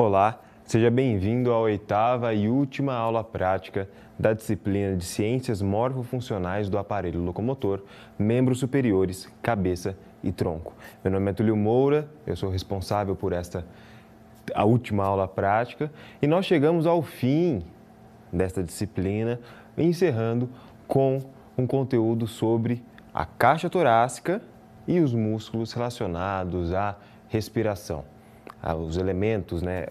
Olá, seja bem-vindo à oitava e última aula prática da disciplina de Ciências Morfofuncionais do Aparelho Locomotor, Membros Superiores, Cabeça e Tronco. Meu nome é Túlio Moura, eu sou responsável por esta a última aula prática e nós chegamos ao fim desta disciplina, encerrando com um conteúdo sobre a caixa torácica e os músculos relacionados à respiração os elementos né,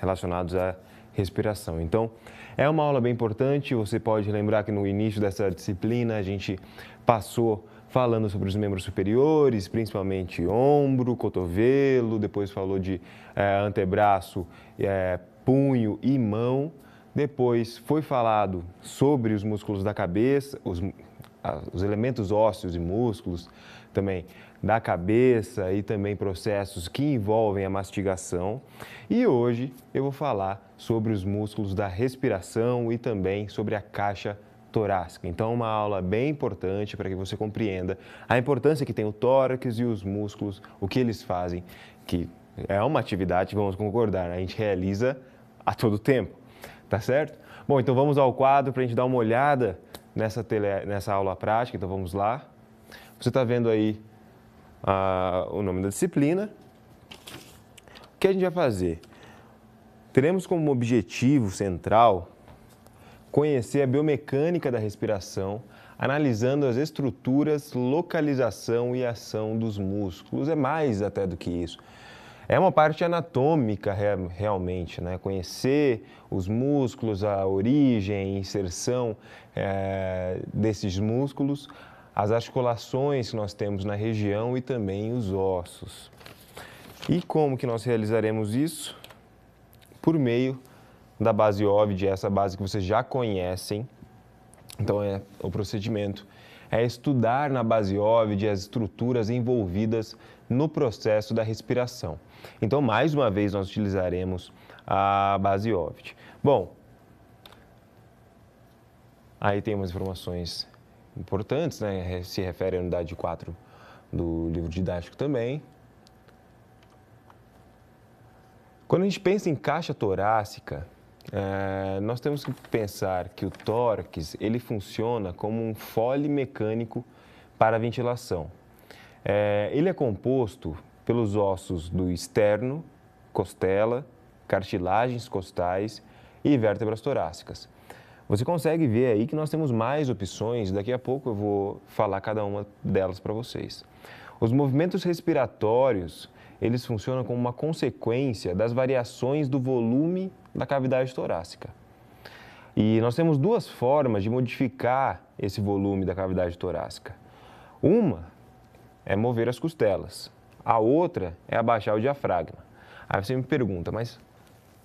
relacionados à respiração. Então, é uma aula bem importante. Você pode lembrar que no início dessa disciplina a gente passou falando sobre os membros superiores, principalmente ombro, cotovelo, depois falou de é, antebraço, é, punho e mão. Depois foi falado sobre os músculos da cabeça, os, os elementos ósseos e músculos também da cabeça e também processos que envolvem a mastigação. E hoje eu vou falar sobre os músculos da respiração e também sobre a caixa torácica. Então, uma aula bem importante para que você compreenda a importância que tem o tórax e os músculos, o que eles fazem, que é uma atividade, vamos concordar, né? a gente realiza a todo tempo, tá certo? Bom, então vamos ao quadro para a gente dar uma olhada nessa, tele, nessa aula prática, então vamos lá. Você está vendo aí a, o nome da disciplina. O que a gente vai fazer? Teremos como objetivo central conhecer a biomecânica da respiração, analisando as estruturas, localização e ação dos músculos. É mais até do que isso. É uma parte anatômica realmente, né? Conhecer os músculos, a origem, inserção é, desses músculos, as articulações que nós temos na região e também os ossos. E como que nós realizaremos isso? Por meio da base OVID, essa base que vocês já conhecem. Então, é o procedimento é estudar na base óvide as estruturas envolvidas no processo da respiração. Então, mais uma vez, nós utilizaremos a base óvide. Bom, aí tem umas informações importantes, né? Se refere à unidade 4 do livro didático também. Quando a gente pensa em caixa torácica, é, nós temos que pensar que o tórax ele funciona como um fole mecânico para a ventilação. É, ele é composto pelos ossos do externo, costela, cartilagens costais e vértebras torácicas. Você consegue ver aí que nós temos mais opções, daqui a pouco eu vou falar cada uma delas para vocês. Os movimentos respiratórios, eles funcionam como uma consequência das variações do volume da cavidade torácica. E nós temos duas formas de modificar esse volume da cavidade torácica. Uma é mover as costelas, a outra é abaixar o diafragma. Aí você me pergunta, mas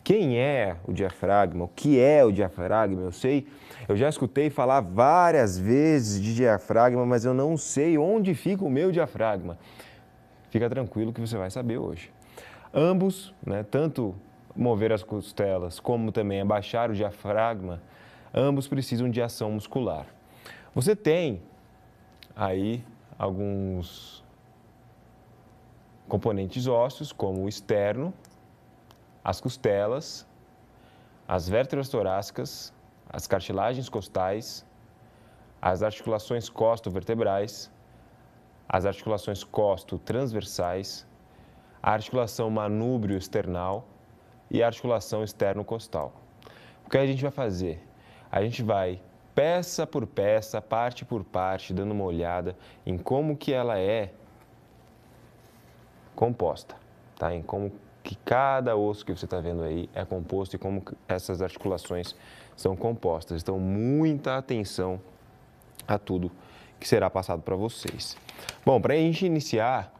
quem é o diafragma, o que é o diafragma, eu sei. Eu já escutei falar várias vezes de diafragma, mas eu não sei onde fica o meu diafragma. Fica tranquilo que você vai saber hoje. Ambos, né, tanto mover as costelas como também abaixar o diafragma, ambos precisam de ação muscular. Você tem aí alguns componentes ósseos, como o externo, as costelas, as vértebras torácicas, as cartilagens costais, as articulações costo-vertebrais, as articulações costo-transversais, a articulação manúbrio external e a articulação externo-costal. O que a gente vai fazer? A gente vai peça por peça, parte por parte, dando uma olhada em como que ela é composta, tá? Em como que cada osso que você está vendo aí é composto e como essas articulações são compostas. Então, muita atenção a tudo que será passado para vocês. Bom, para a gente iniciar,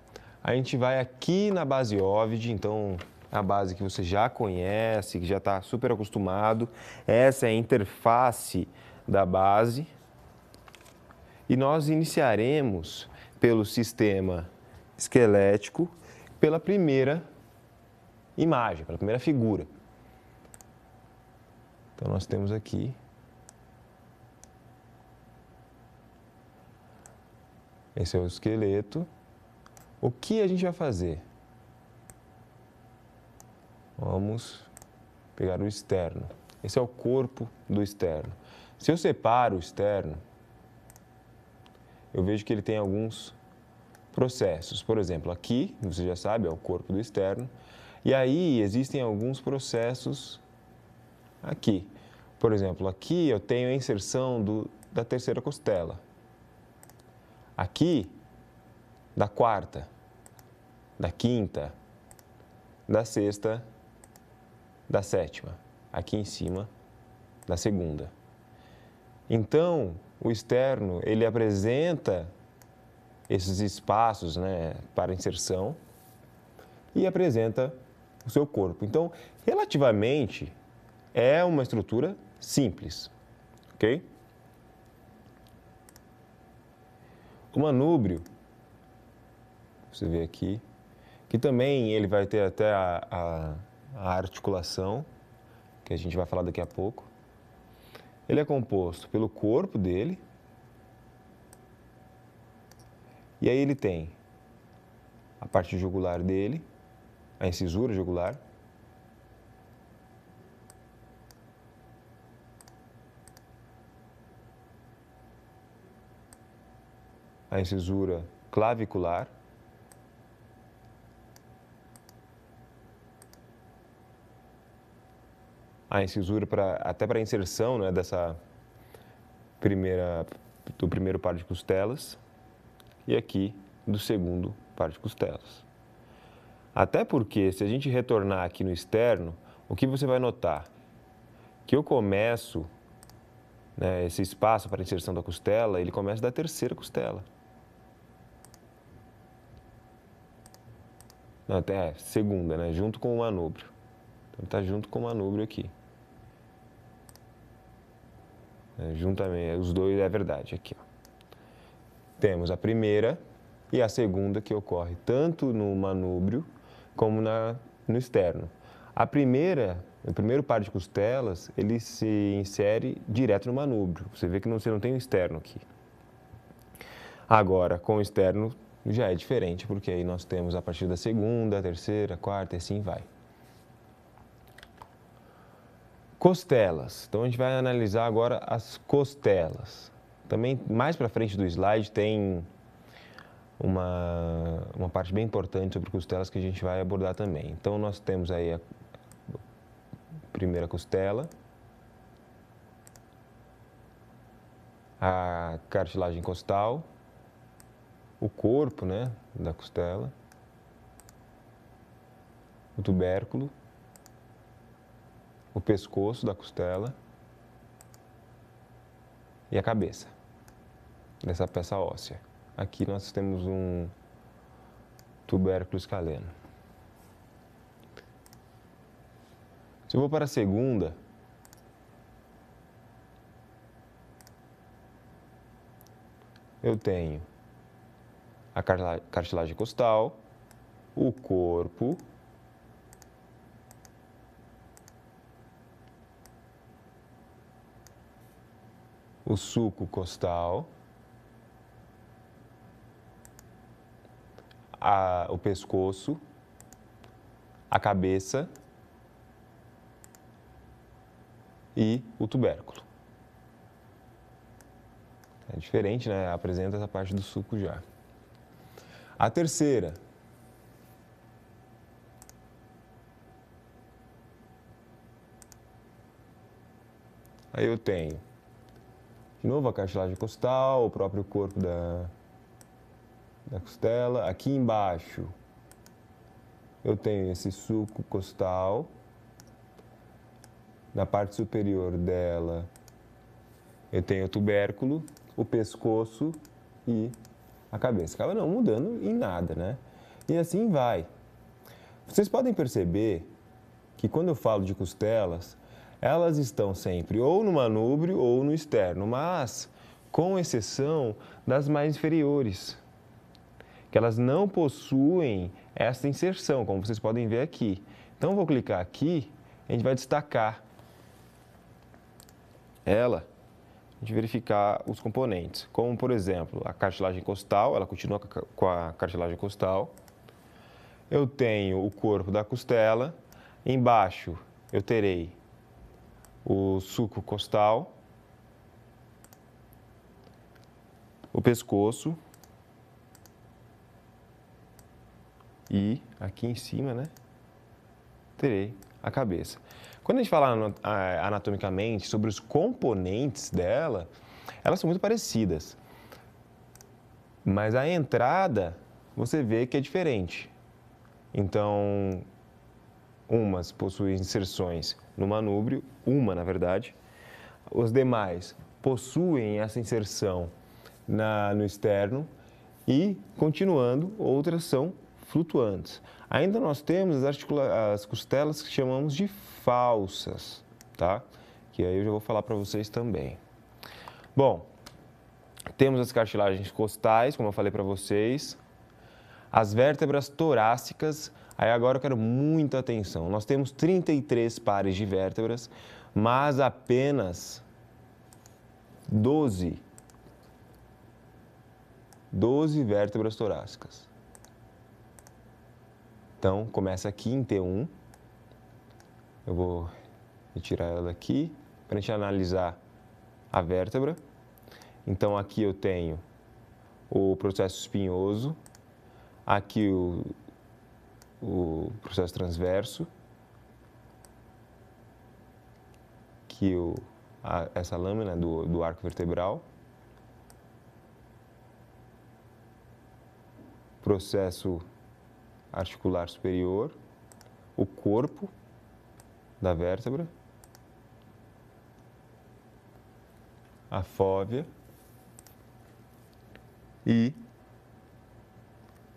a gente vai aqui na base óvide, então a base que você já conhece, que já está super acostumado. Essa é a interface da base. E nós iniciaremos pelo sistema esquelético, pela primeira imagem, pela primeira figura. Então nós temos aqui Esse é o esqueleto. O que a gente vai fazer? Vamos pegar o externo. Esse é o corpo do externo. Se eu separo o externo, eu vejo que ele tem alguns processos. Por exemplo, aqui, você já sabe, é o corpo do externo. E aí existem alguns processos aqui. Por exemplo, aqui eu tenho a inserção do, da terceira costela. Aqui, da quarta, da quinta, da sexta, da sétima. Aqui em cima, da segunda. Então, o externo, ele apresenta esses espaços né, para inserção e apresenta o seu corpo. Então, relativamente, é uma estrutura simples, ok? O manúbrio, você vê aqui, que também ele vai ter até a, a, a articulação, que a gente vai falar daqui a pouco. Ele é composto pelo corpo dele, e aí ele tem a parte jugular dele, a incisura jugular. A incisura clavicular. A incisura para até para inserção, né, dessa primeira do primeiro par de costelas e aqui do segundo par de costelas. Até porque, se a gente retornar aqui no externo, o que você vai notar? Que eu começo né, esse espaço para inserção da costela, ele começa da terceira costela. Não, até a é, segunda, né? Junto com o manubrio. Então está junto com o manubrio aqui. É, juntamente, os dois é verdade aqui. Ó. Temos a primeira e a segunda que ocorre tanto no manubrio como na, no externo. A primeira, o primeiro par de costelas, ele se insere direto no manubrio. Você vê que não, você não tem o externo aqui. Agora, com o externo já é diferente, porque aí nós temos a partir da segunda, terceira, quarta e assim vai. Costelas. Então a gente vai analisar agora as costelas. Também mais para frente do slide tem uma, uma parte bem importante sobre costelas que a gente vai abordar também. Então, nós temos aí a primeira costela, a cartilagem costal, o corpo né, da costela, o tubérculo, o pescoço da costela e a cabeça dessa peça óssea. Aqui nós temos um tubérculo escaleno. Se eu vou para a segunda, eu tenho a cartilagem costal, o corpo, o suco costal, a, o pescoço, a cabeça e o tubérculo. É diferente, né? Apresenta essa parte do suco já. A terceira. Aí eu tenho, de novo, a cartilagem costal, o próprio corpo da, da costela. Aqui embaixo eu tenho esse suco costal. Na parte superior dela eu tenho o tubérculo, o pescoço e a cabeça. Acaba não mudando em nada, né? E assim vai. Vocês podem perceber que quando eu falo de costelas, elas estão sempre ou no manúbrio ou no externo, mas com exceção das mais inferiores, que elas não possuem essa inserção, como vocês podem ver aqui. Então, vou clicar aqui, a gente vai destacar ela, a gente verificar os componentes, como, por exemplo, a cartilagem costal, ela continua com a cartilagem costal. Eu tenho o corpo da costela, embaixo eu terei o suco costal, o pescoço, e aqui em cima, né, terei a cabeça. Quando a gente fala anatomicamente sobre os componentes dela, elas são muito parecidas. Mas a entrada, você vê que é diferente. Então, umas possuem inserções no manúbrio, uma na verdade. Os demais possuem essa inserção na, no externo e, continuando, outras são flutuantes. Ainda nós temos as, as costelas que chamamos de falsas, tá? Que aí eu já vou falar para vocês também. Bom, temos as cartilagens costais, como eu falei para vocês, as vértebras torácicas. Aí agora eu quero muita atenção. Nós temos 33 pares de vértebras, mas apenas 12 12 vértebras torácicas. Então, começa aqui em T1. Eu vou retirar ela daqui para a gente analisar a vértebra. Então, aqui eu tenho o processo espinhoso, aqui o, o processo transverso, que o, a, essa lâmina do, do arco vertebral, processo articular superior, o corpo da vértebra, a fóvea e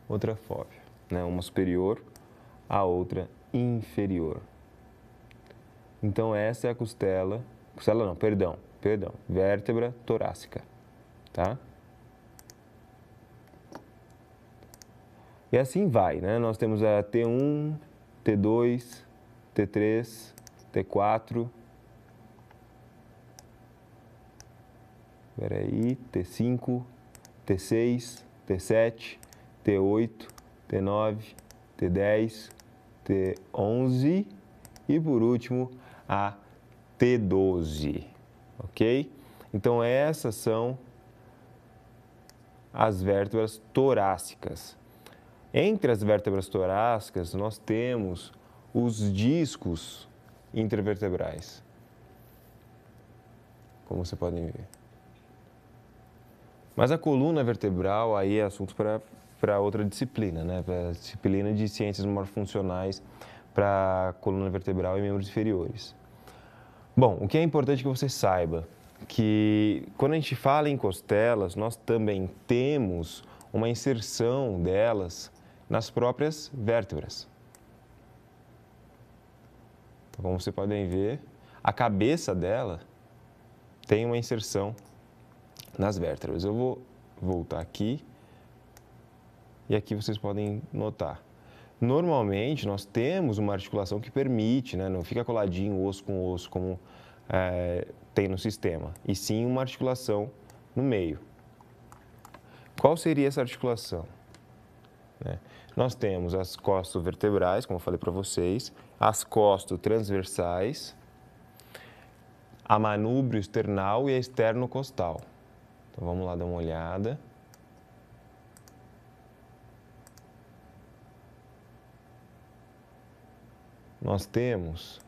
outra fóvea, né? uma superior, a outra inferior. Então essa é a costela, costela não, perdão, perdão, vértebra torácica, tá? E assim vai, né? Nós temos a T1, T2, T3, T4. Peraí, T5, T6, T7, T8, T9, T10, T11 e por último a T12, ok? Então essas são as vértebras torácicas. Entre as vértebras torácicas, nós temos os discos intervertebrais, como vocês podem ver. Mas a coluna vertebral aí é assunto para outra disciplina, né? para a disciplina de ciências morfuncionais para coluna vertebral e membros inferiores. Bom, o que é importante que você saiba que quando a gente fala em costelas, nós também temos uma inserção delas nas próprias vértebras. Então, como vocês podem ver, a cabeça dela tem uma inserção nas vértebras. Eu vou voltar aqui e aqui vocês podem notar. Normalmente, nós temos uma articulação que permite, né, não fica coladinho osso com osso como é, tem no sistema, e sim uma articulação no meio. Qual seria essa articulação? Né? Nós temos as costas vertebrais, como eu falei para vocês, as costas transversais, a manúbrio external e a externo-costal. Então vamos lá dar uma olhada. Nós temos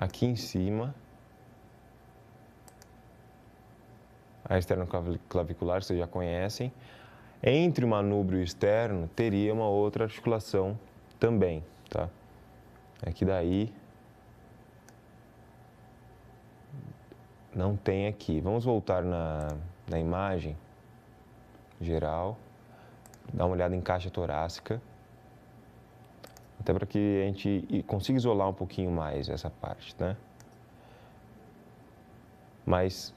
aqui em cima, a externo-clavicular, vocês já conhecem. Entre o manúbrio e o externo, teria uma outra articulação também, tá? É que daí não tem aqui. Vamos voltar na, na imagem geral, dar uma olhada em caixa torácica até para que a gente consiga isolar um pouquinho mais essa parte, né? Mas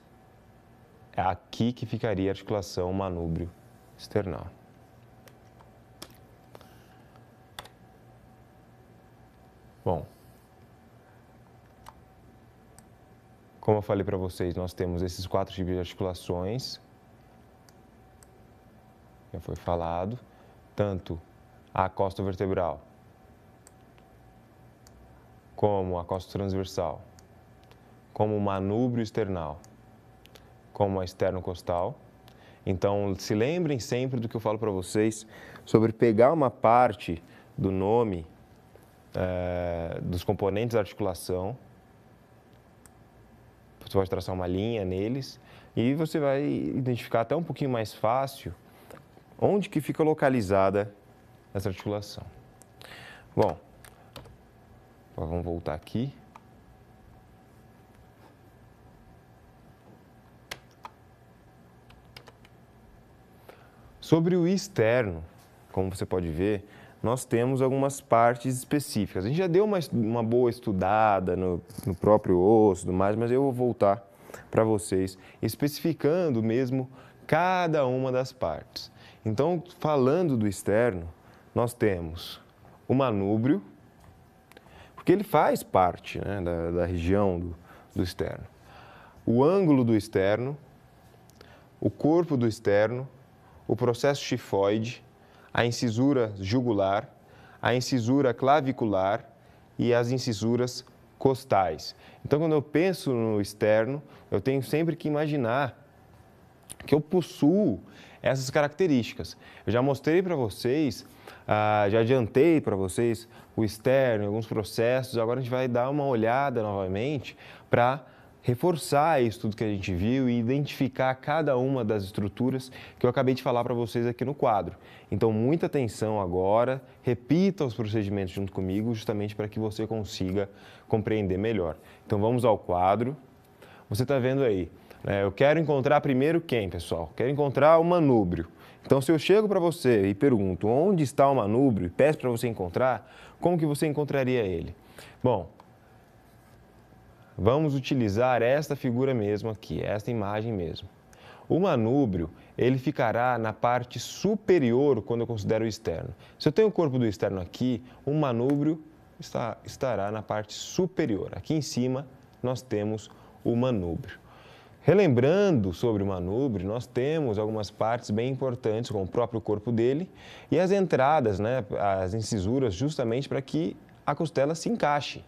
é aqui que ficaria a articulação manúbrio external. Bom, como eu falei para vocês, nós temos esses quatro tipos de articulações, já foi falado, tanto a costa vertebral, como a costa transversal, como o manúbrio external, como a externo-costal. Então, se lembrem sempre do que eu falo para vocês sobre pegar uma parte do nome é, dos componentes da articulação. Você pode traçar uma linha neles e você vai identificar até um pouquinho mais fácil onde que fica localizada essa articulação. Bom, Vamos voltar aqui. Sobre o externo, como você pode ver, nós temos algumas partes específicas. A gente já deu uma, uma boa estudada no, no próprio osso e tudo mais, mas eu vou voltar para vocês especificando mesmo cada uma das partes. Então, falando do externo, nós temos o manúbrio, porque ele faz parte né, da, da, região do, do externo. O ângulo do externo, o corpo do externo, o processo chifoide, a incisura jugular, a incisura clavicular e as incisuras costais. Então, quando eu penso no externo, eu tenho sempre que imaginar que eu possuo essas características. Eu já mostrei para vocês, ah, já adiantei para vocês o externo, alguns processos. Agora a gente vai dar uma olhada novamente para reforçar isso tudo que a gente viu e identificar cada uma das estruturas que eu acabei de falar para vocês aqui no quadro. Então, muita atenção agora, repita os procedimentos junto comigo, justamente para que você consiga compreender melhor. Então, vamos ao quadro. Você está vendo aí, né? eu quero encontrar primeiro quem, pessoal? Quero encontrar o manúbrio. Então, se eu chego para você e pergunto onde está o manúbrio e peço para você encontrar, como que você encontraria ele? Bom, vamos utilizar esta figura mesmo aqui, esta imagem mesmo. O manúbrio, ele ficará na parte superior quando eu considero o externo. Se eu tenho o corpo do externo aqui, o manúbrio está, estará na parte superior. Aqui em cima, nós temos o manúbrio. Relembrando sobre o manubrio, nós temos algumas partes bem importantes, como o próprio corpo dele e as entradas, né, as incisuras, justamente para que a costela se encaixe.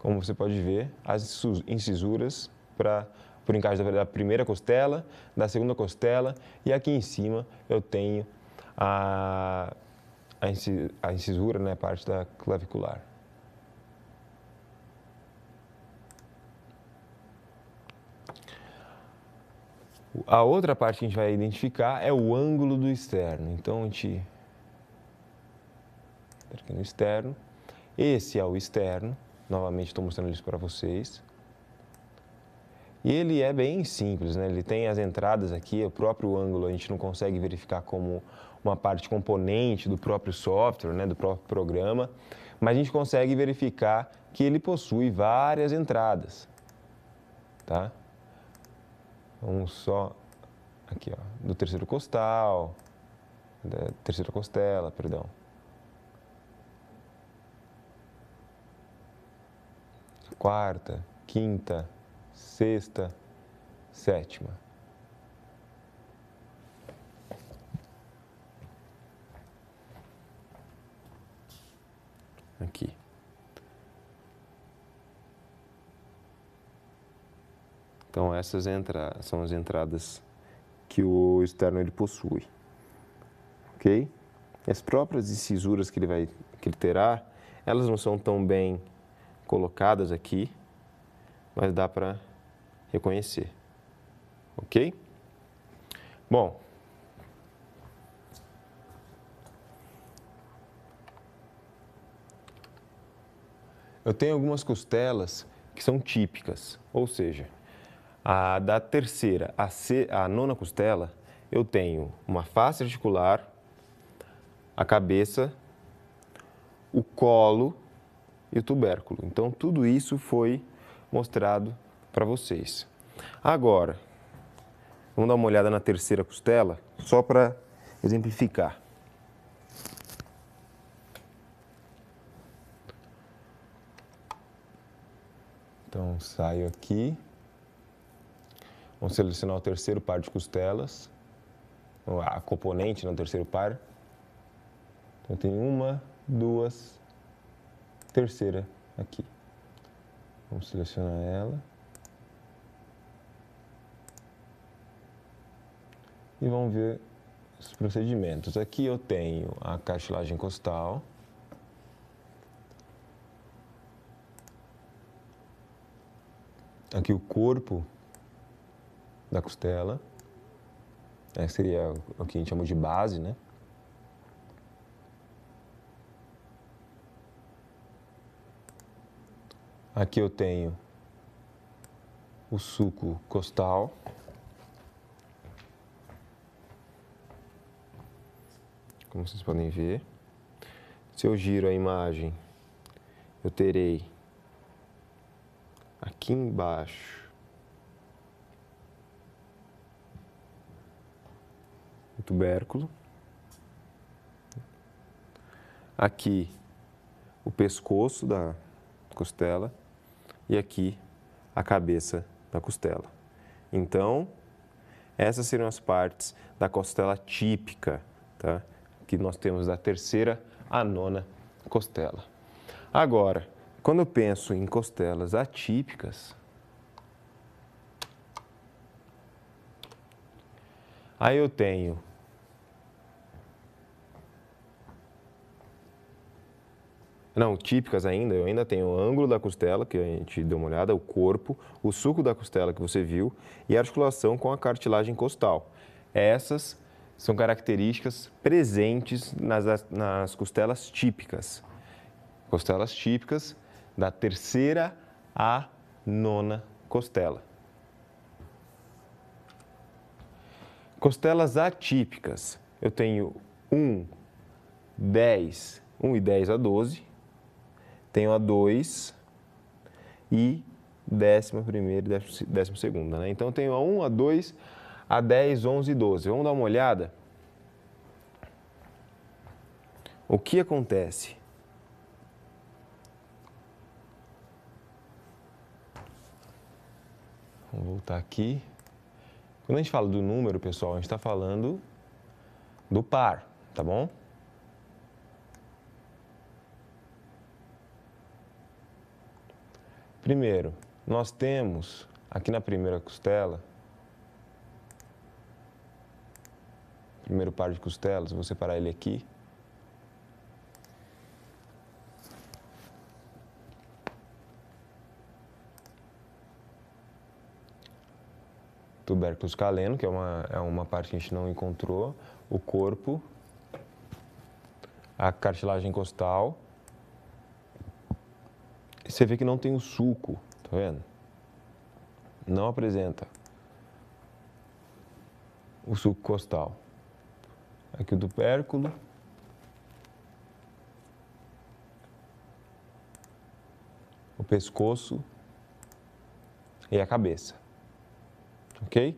Como você pode ver, as incisuras para por encaixe da primeira costela, da segunda costela e aqui em cima eu tenho a, a incisura, né, parte da clavicular. A outra parte que a gente vai identificar é o ângulo do externo. Então, a gente... Tá aqui no externo. Esse é o externo. Novamente, estou mostrando isso para vocês. E ele é bem simples, né? Ele tem as entradas aqui, o próprio ângulo a gente não consegue verificar como uma parte componente do próprio software, né? do próprio programa, mas a gente consegue verificar que ele possui várias entradas, tá? um só aqui, ó, do terceiro costal, da terceira costela, perdão. Quarta, quinta, sexta, sétima. Aqui. Então essas entra são as entradas que o externo ele possui, ok? As próprias incisuras que ele vai que ele terá, elas não são tão bem colocadas aqui, mas dá para reconhecer, ok? Bom, eu tenho algumas costelas que são típicas, ou seja, a, da terceira a nona costela, eu tenho uma face articular, a cabeça, o colo e o tubérculo. Então, tudo isso foi mostrado para vocês. Agora, vamos dar uma olhada na terceira costela, só para exemplificar. Então, saio aqui. Vamos selecionar o terceiro par de costelas, a componente no né, terceiro par. Então tem uma, duas, terceira aqui. Vamos selecionar ela. E vamos ver os procedimentos. Aqui eu tenho a cartilagem costal. Aqui o corpo da costela. essa é, seria o que a gente chama de base, né? Aqui eu tenho o suco costal. Como vocês podem ver. Se eu giro a imagem, eu terei aqui embaixo o tubérculo. Aqui, o pescoço da costela e aqui a cabeça da costela. Então, essas seriam as partes da costela típica, tá? que nós temos da terceira à nona costela. Agora, quando eu penso em costelas atípicas, aí eu tenho Não, típicas ainda. Eu ainda tenho o ângulo da costela, que a gente deu uma olhada, o corpo, o suco da costela que você viu e a articulação com a cartilagem costal. Essas são características presentes nas, nas costelas típicas. Costelas típicas da terceira à nona costela. Costelas atípicas. Eu tenho 1, 10, 1 e 10 a 12, tenho a 2 e décima primeira e décima, décima segunda, né? Então, tenho a 1, um, a 2, a 10, 11 e 12. Vamos dar uma olhada? O que acontece? Vamos voltar aqui. Quando a gente fala do número, pessoal, a gente está falando do par, tá bom? Primeiro, nós temos aqui na primeira costela, primeiro par de costelas, vou separar ele aqui. Tubérculos caleno, que é uma, é uma parte que a gente não encontrou, o corpo, a cartilagem costal, você vê que não tem o suco, tá vendo? Não apresenta o suco costal. Aqui o pérculo, O pescoço e a cabeça. Ok?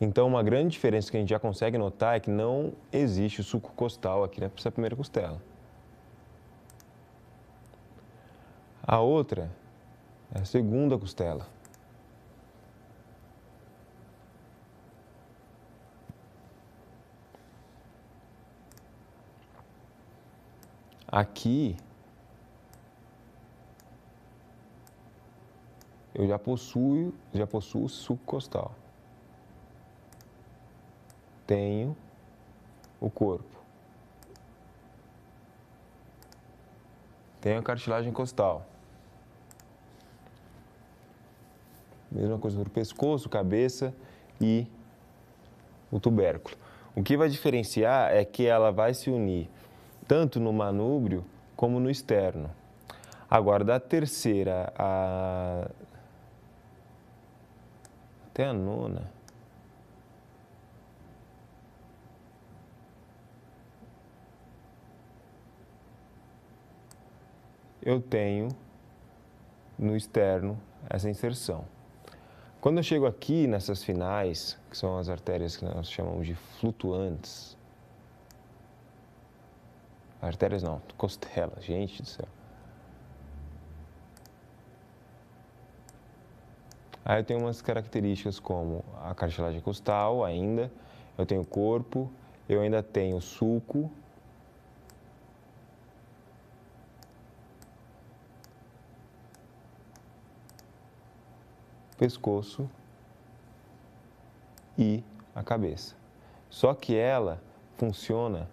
Então, uma grande diferença que a gente já consegue notar é que não existe o suco costal aqui nessa primeira costela. A outra é a segunda costela. Aqui eu já possuo, já possuo subcostal. Tenho o corpo. Tenho a cartilagem costal. mesma coisa para o pescoço, cabeça e o tubérculo. O que vai diferenciar é que ela vai se unir tanto no manúbrio como no externo. Agora, da terceira a... até a nona. Eu tenho no externo essa inserção. Quando eu chego aqui nessas finais, que são as artérias que nós chamamos de flutuantes, artérias não, costelas, gente do céu. Aí eu tenho umas características como a cartilagem costal ainda, eu tenho corpo, eu ainda tenho sulco, pescoço e a cabeça. Só que ela funciona,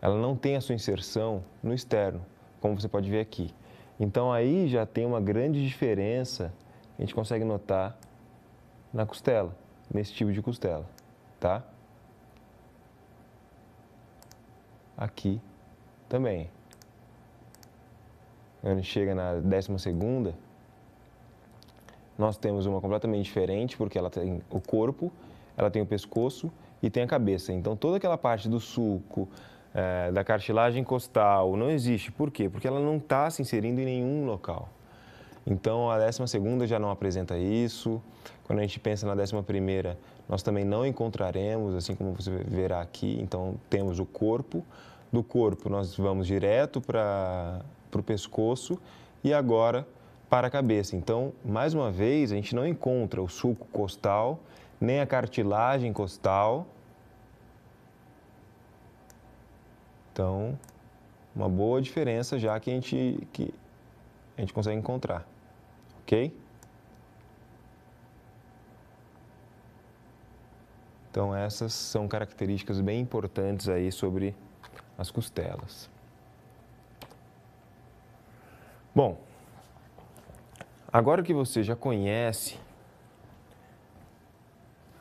ela não tem a sua inserção no externo, como você pode ver aqui. Então aí já tem uma grande diferença, que a gente consegue notar na costela, nesse tipo de costela, tá? Aqui também. Quando chega na décima segunda, nós temos uma completamente diferente, porque ela tem o corpo, ela tem o pescoço e tem a cabeça. Então, toda aquela parte do suco, é, eh, da cartilagem costal, não existe. Por quê? Porque ela não está se inserindo em nenhum local. Então, a 12 já não apresenta isso. Quando a gente pensa na 11, nós também não encontraremos, assim como você verá aqui. Então, temos o corpo. Do corpo, nós vamos direto para o pescoço. E agora, para a cabeça. Então, mais uma vez, a gente não encontra o sulco costal, nem a cartilagem costal. Então, uma boa diferença já que a gente, que a gente consegue encontrar, ok? Então, essas são características bem importantes aí sobre as costelas. Bom, Agora que você já conhece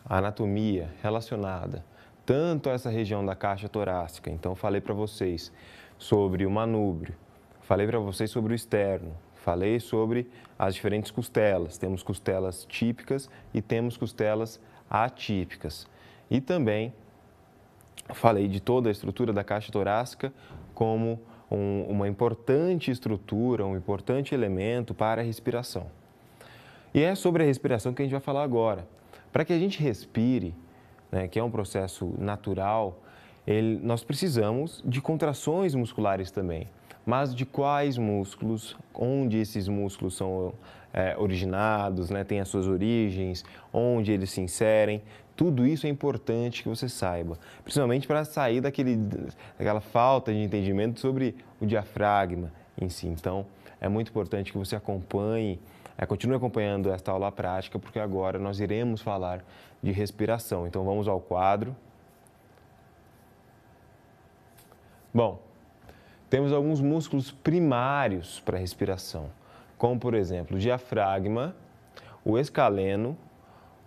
a anatomia relacionada tanto a essa região da caixa torácica, então falei para vocês sobre o manúbrio, falei para vocês sobre o externo, falei sobre as diferentes costelas. Temos costelas típicas e temos costelas atípicas. E também falei de toda a estrutura da caixa torácica como um, uma importante estrutura, um importante elemento para a respiração. E é sobre a respiração que a gente vai falar agora. Para que a gente respire, né, que é um processo natural, ele, nós precisamos de contrações musculares também mas de quais músculos, onde esses músculos são é, originados, né, têm as suas origens, onde eles se inserem. Tudo isso é importante que você saiba, principalmente para sair daquele, daquela falta de entendimento sobre o diafragma em si. Então, é muito importante que você acompanhe, é, continue acompanhando esta aula prática, porque agora nós iremos falar de respiração. Então, vamos ao quadro. Bom, temos alguns músculos primários para respiração, como por exemplo o diafragma, o escaleno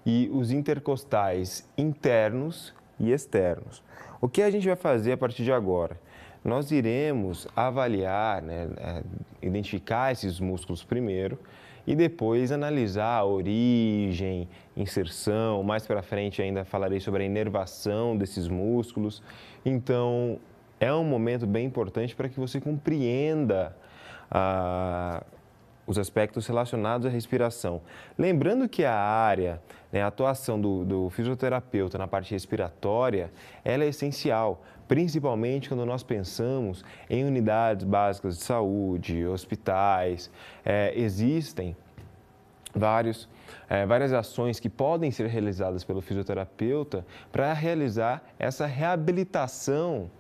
e os intercostais internos e externos. O que a gente vai fazer a partir de agora? Nós iremos avaliar, né, é, identificar esses músculos primeiro e depois analisar a origem, inserção. Mais para frente ainda falarei sobre a inervação desses músculos. Então, é um momento bem importante para que você compreenda ah, os aspectos relacionados à respiração. Lembrando que a área, né, a atuação do, do fisioterapeuta na parte respiratória, ela é essencial, principalmente quando nós pensamos em unidades básicas de saúde, hospitais, é, existem vários, é, várias ações que podem ser realizadas pelo fisioterapeuta para realizar essa reabilitação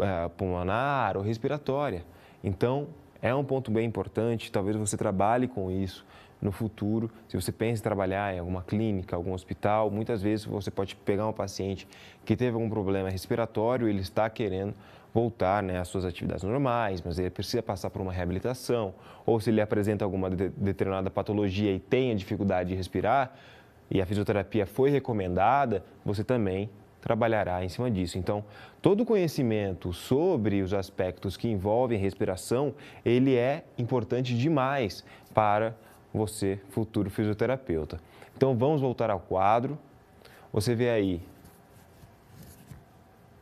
eh, pulmonar ou respiratória. Então, é um ponto bem importante, talvez você trabalhe com isso no futuro. Se você pensa em trabalhar em alguma clínica, algum hospital, muitas vezes você pode pegar um paciente que teve algum problema respiratório, ele está querendo voltar né, às suas atividades normais, mas ele precisa passar por uma reabilitação, ou se ele apresenta alguma de determinada patologia e tem a dificuldade de respirar, e a fisioterapia foi recomendada, você também trabalhará em cima disso. Então, todo conhecimento sobre os aspectos que envolvem respiração, ele é importante demais para você, futuro fisioterapeuta. Então, vamos voltar ao quadro. Você vê aí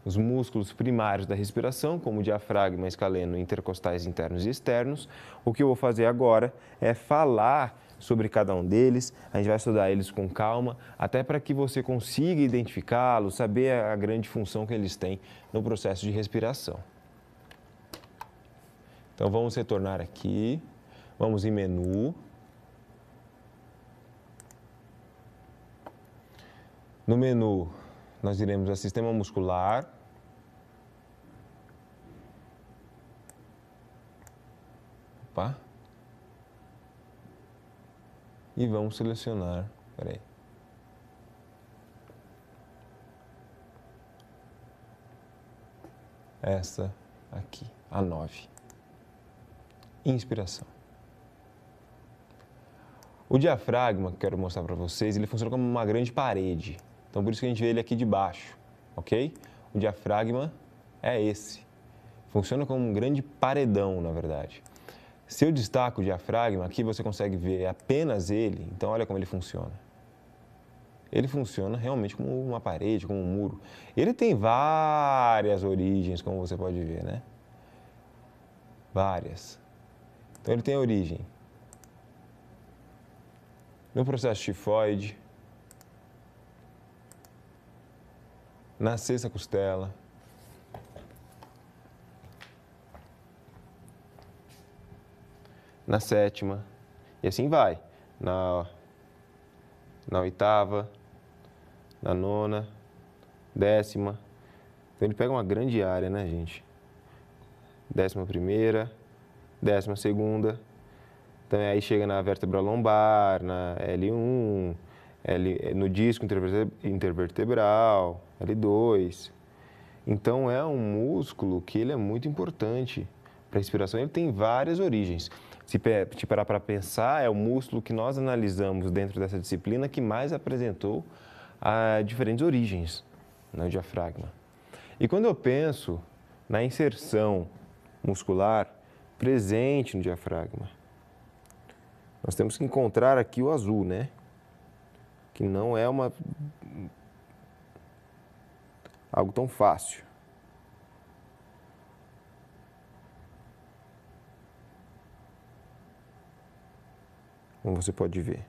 os músculos primários da respiração, como o diafragma, escaleno, intercostais internos e externos. O que eu vou fazer agora é falar sobre cada um deles. A gente vai estudar eles com calma, até para que você consiga identificá-los, saber a grande função que eles têm no processo de respiração. Então vamos retornar aqui, vamos em menu. No menu, nós iremos a sistema muscular. Opa e vamos selecionar, peraí. Esta aqui, a 9. Inspiração. O diafragma, que quero mostrar para vocês, ele funciona como uma grande parede. Então, por isso que a gente vê ele aqui de baixo, ok? O diafragma é esse. Funciona como um grande paredão, na verdade. Se eu destaco o diafragma, aqui você consegue ver apenas ele, então olha como ele funciona. Ele funciona realmente como uma parede, como um muro. Ele tem várias origens, como você pode ver, né? Várias. Então ele tem origem no processo tifoide, na sexta costela, na sétima, e assim vai. Na, na oitava, na nona, décima. Então ele pega uma grande área, né, gente? Décima primeira, décima segunda. Então aí chega na vértebra lombar, na L1, L, no disco intervertebral, L2. Então é um músculo que ele é muito importante para a respiração. Ele tem várias origens se, parar para pensar, é o músculo que nós analisamos dentro dessa disciplina que mais apresentou a ah, diferentes origens no né, diafragma. E quando eu penso na inserção muscular presente no diafragma, nós temos que encontrar aqui o azul, né? Que não é uma algo tão fácil. como você pode ver.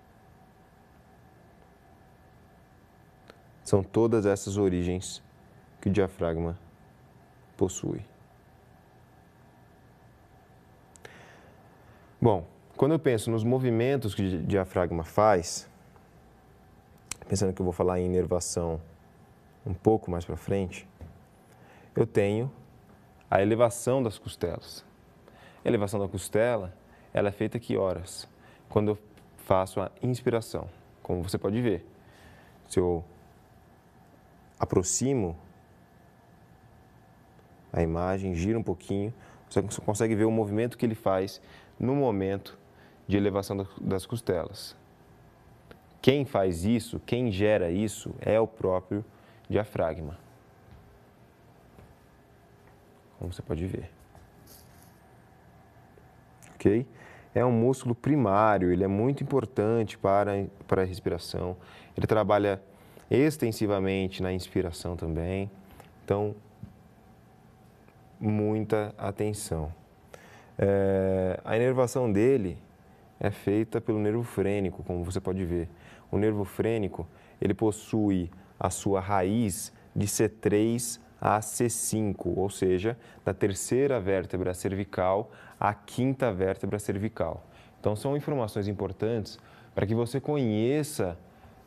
São todas essas origens que o diafragma possui. Bom, quando eu penso nos movimentos que o diafragma faz, pensando que eu vou falar em inervação um pouco mais para frente, eu tenho a elevação das costelas. A elevação da costela, ela é feita que horas? quando eu faço a inspiração. Como você pode ver, se eu aproximo a imagem, gira um pouquinho, você consegue ver o movimento que ele faz no momento de elevação das costelas. Quem faz isso, quem gera isso, é o próprio diafragma. Como você pode ver. Ok? é um músculo primário, ele é muito importante para, para a respiração. Ele trabalha extensivamente na inspiração também. Então, muita atenção. É, a inervação dele é feita pelo nervo frênico, como você pode ver. O nervo frênico, ele possui a sua raiz de C3 a C5, ou seja, da terceira vértebra cervical à quinta vértebra cervical. Então, são informações importantes para que você conheça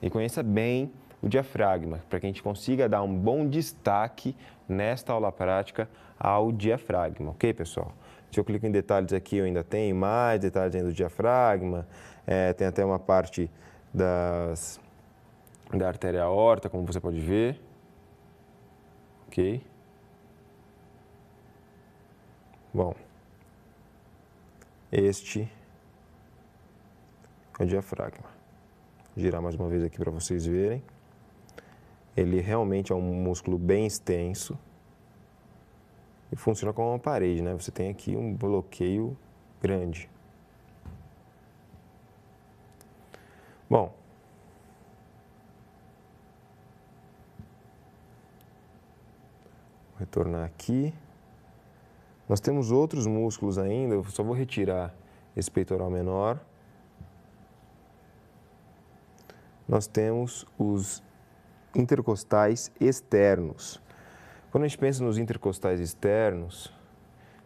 e conheça bem o diafragma, para que a gente consiga dar um bom destaque nesta aula prática ao diafragma, ok, pessoal? Se eu clico em detalhes aqui, eu ainda tenho mais detalhes ainda do diafragma, é, tem até uma parte das, da artéria aorta, como você pode ver. Ok. Bom, este é o diafragma. Vou girar mais uma vez aqui para vocês verem. Ele realmente é um músculo bem extenso e funciona como uma parede, né? Você tem aqui um bloqueio grande. Bom, retornar aqui. Nós temos outros músculos ainda, eu só vou retirar esse peitoral menor. Nós temos os intercostais externos. Quando a gente pensa nos intercostais externos,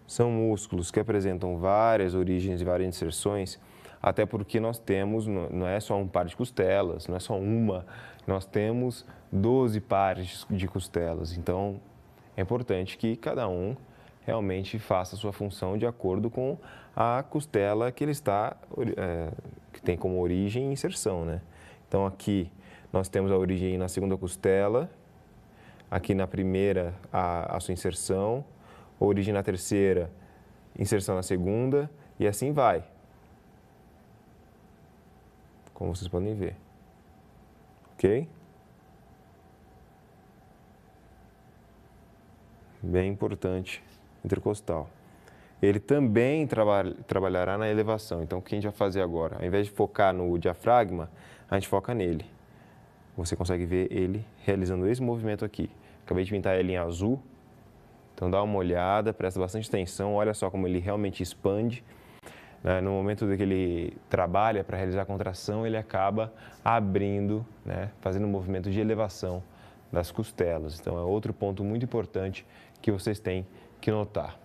são músculos que apresentam várias origens e várias inserções, até porque nós temos, não é só um par de costelas, não é só uma, nós temos 12 pares de costelas. Então, é importante que cada um realmente faça a sua função de acordo com a costela que ele está, é, que tem como origem e inserção, né? Então, aqui nós temos a origem na segunda costela, aqui na primeira a, a sua inserção, origem na terceira, inserção na segunda e assim vai. Como vocês podem ver. Ok? bem importante, intercostal. Ele também trabalhará na elevação. Então, o que a gente vai fazer agora? Ao invés de focar no diafragma, a gente foca nele. Você consegue ver ele realizando esse movimento aqui. Acabei de pintar ele em azul. Então, dá uma olhada, presta bastante atenção. Olha só como ele realmente expande. Né? No momento que ele trabalha para realizar a contração, ele acaba abrindo, né, fazendo um movimento de elevação das costelas. Então, é outro ponto muito importante que vocês têm que notar.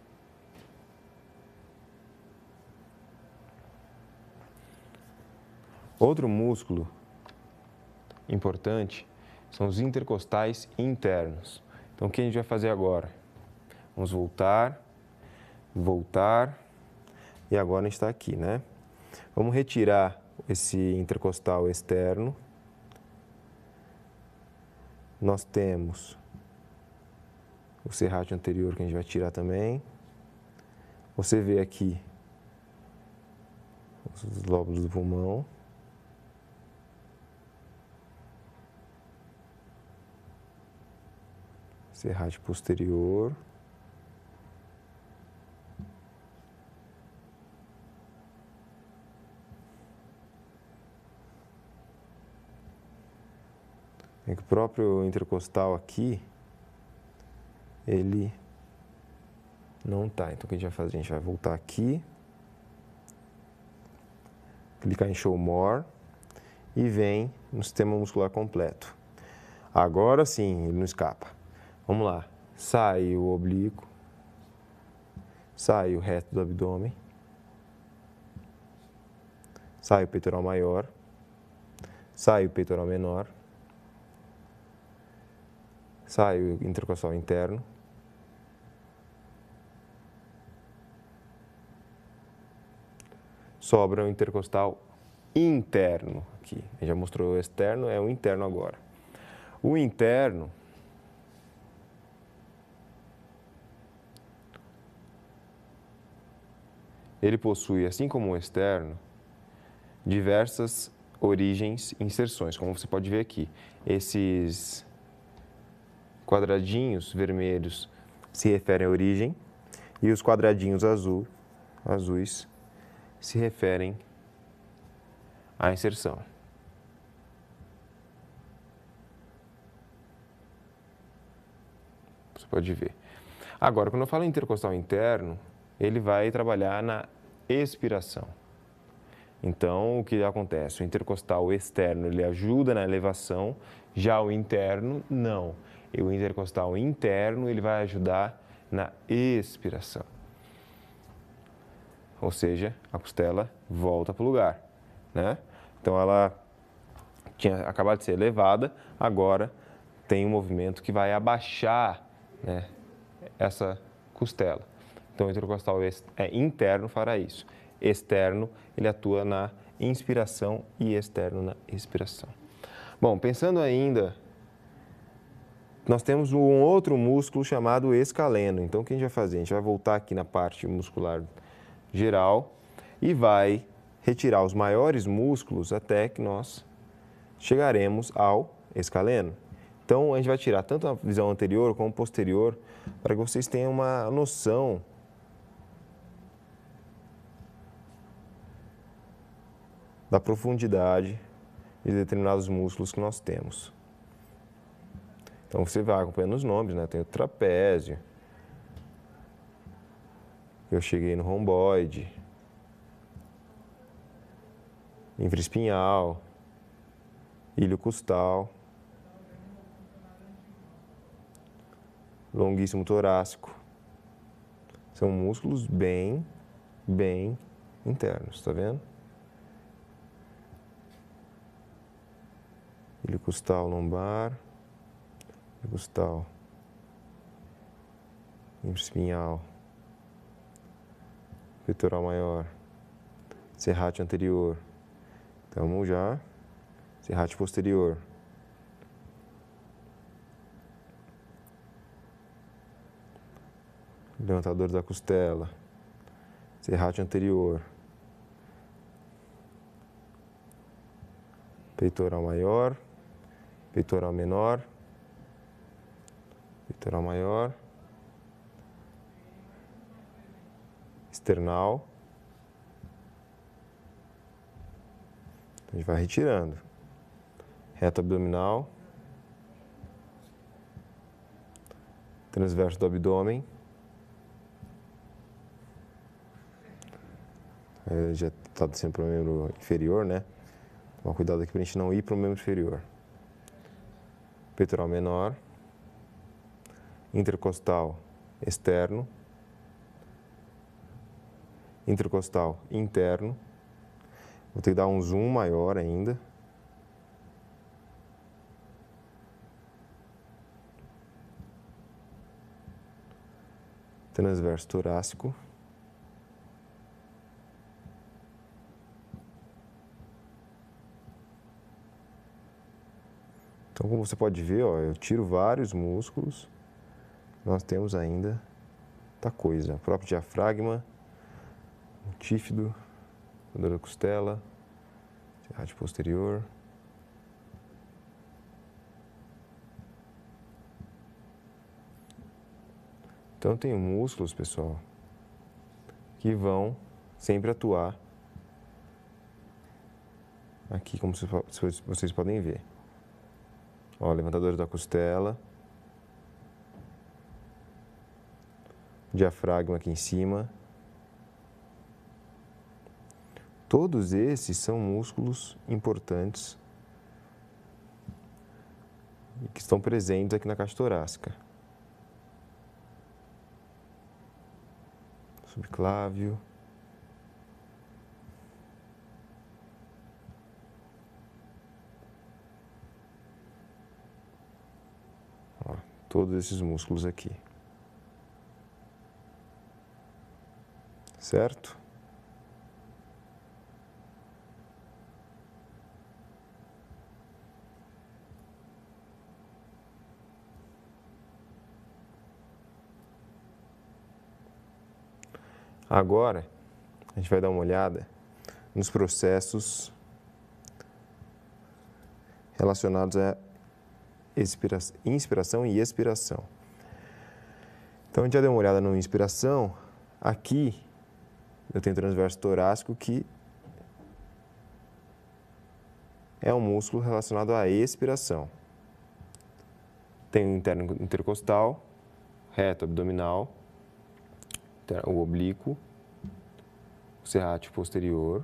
Outro músculo importante são os intercostais internos. Então, o que a gente vai fazer agora? Vamos voltar, voltar, e agora a gente está aqui, né? Vamos retirar esse intercostal externo. Nós temos o serrate anterior que a gente vai tirar também. Você vê aqui os lóbulos do pulmão. Serrate posterior. o próprio intercostal aqui ele não está. Então, o que a gente vai fazer? A gente vai voltar aqui, clicar em Show More e vem no sistema muscular completo. Agora sim, ele não escapa. Vamos lá. Sai o oblíquo, sai o reto do abdômen, sai o peitoral maior, sai o peitoral menor, sai o intercostal interno, sobra o intercostal interno aqui. Ele já mostrou o externo, é o interno agora. O interno ele possui, assim como o externo, diversas origens inserções, como você pode ver aqui. Esses quadradinhos vermelhos se referem à origem e os quadradinhos azul, azuis se referem à inserção. Você pode ver. Agora, quando eu falo intercostal interno, ele vai trabalhar na expiração. Então, o que acontece? O intercostal externo, ele ajuda na elevação, já o interno, não. E o intercostal interno, ele vai ajudar na expiração ou seja, a costela volta para o lugar, né? Então ela tinha acabado de ser elevada, agora tem um movimento que vai abaixar né, essa costela. Então o intercostal é interno para isso, externo ele atua na inspiração e externo na expiração. Bom, pensando ainda, nós temos um outro músculo chamado escaleno. Então o que a gente vai fazer? A gente vai voltar aqui na parte muscular geral e vai retirar os maiores músculos até que nós chegaremos ao escaleno. Então, a gente vai tirar tanto a visão anterior como posterior para que vocês tenham uma noção da profundidade de determinados músculos que nós temos. Então, você vai acompanhando os nomes, né? Tem o trapézio, eu cheguei no romboide, infraespinhal, ilho costal, longuíssimo torácico. São músculos bem, bem internos, tá vendo? Ilho costal lombar, ilho costal espinhal peitoral maior, serrate anterior. Então já serrate posterior. Levantador da costela, serrate anterior. Peitoral maior, peitoral menor, peitoral maior, external. A gente vai retirando. Reta abdominal. Transverso do abdômen. É, já está descendo para o membro inferior, né? Tomar cuidado aqui para a gente não ir para o membro inferior. Peitoral menor. Intercostal externo intercostal interno. Vou ter que dar um zoom maior ainda. Transverso torácico. Então, como você pode ver, ó, eu tiro vários músculos. Nós temos ainda muita coisa. O próprio diafragma, tífido, dor da costela, rádio posterior. Então, tem músculos, pessoal, que vão sempre atuar aqui, como vocês podem ver. Ó, levantador da costela. Diafragma aqui em cima. Todos esses são músculos importantes que estão presentes aqui na caixa torácica. Subclávio. todos esses músculos aqui. Certo? Agora, a gente vai dar uma olhada nos processos relacionados à inspiração e expiração. Então, a gente já deu uma olhada no inspiração. Aqui, eu tenho transverso torácico que é um músculo relacionado à expiração. Tem o interno intercostal, reto abdominal, o oblíquo, o serrátil posterior.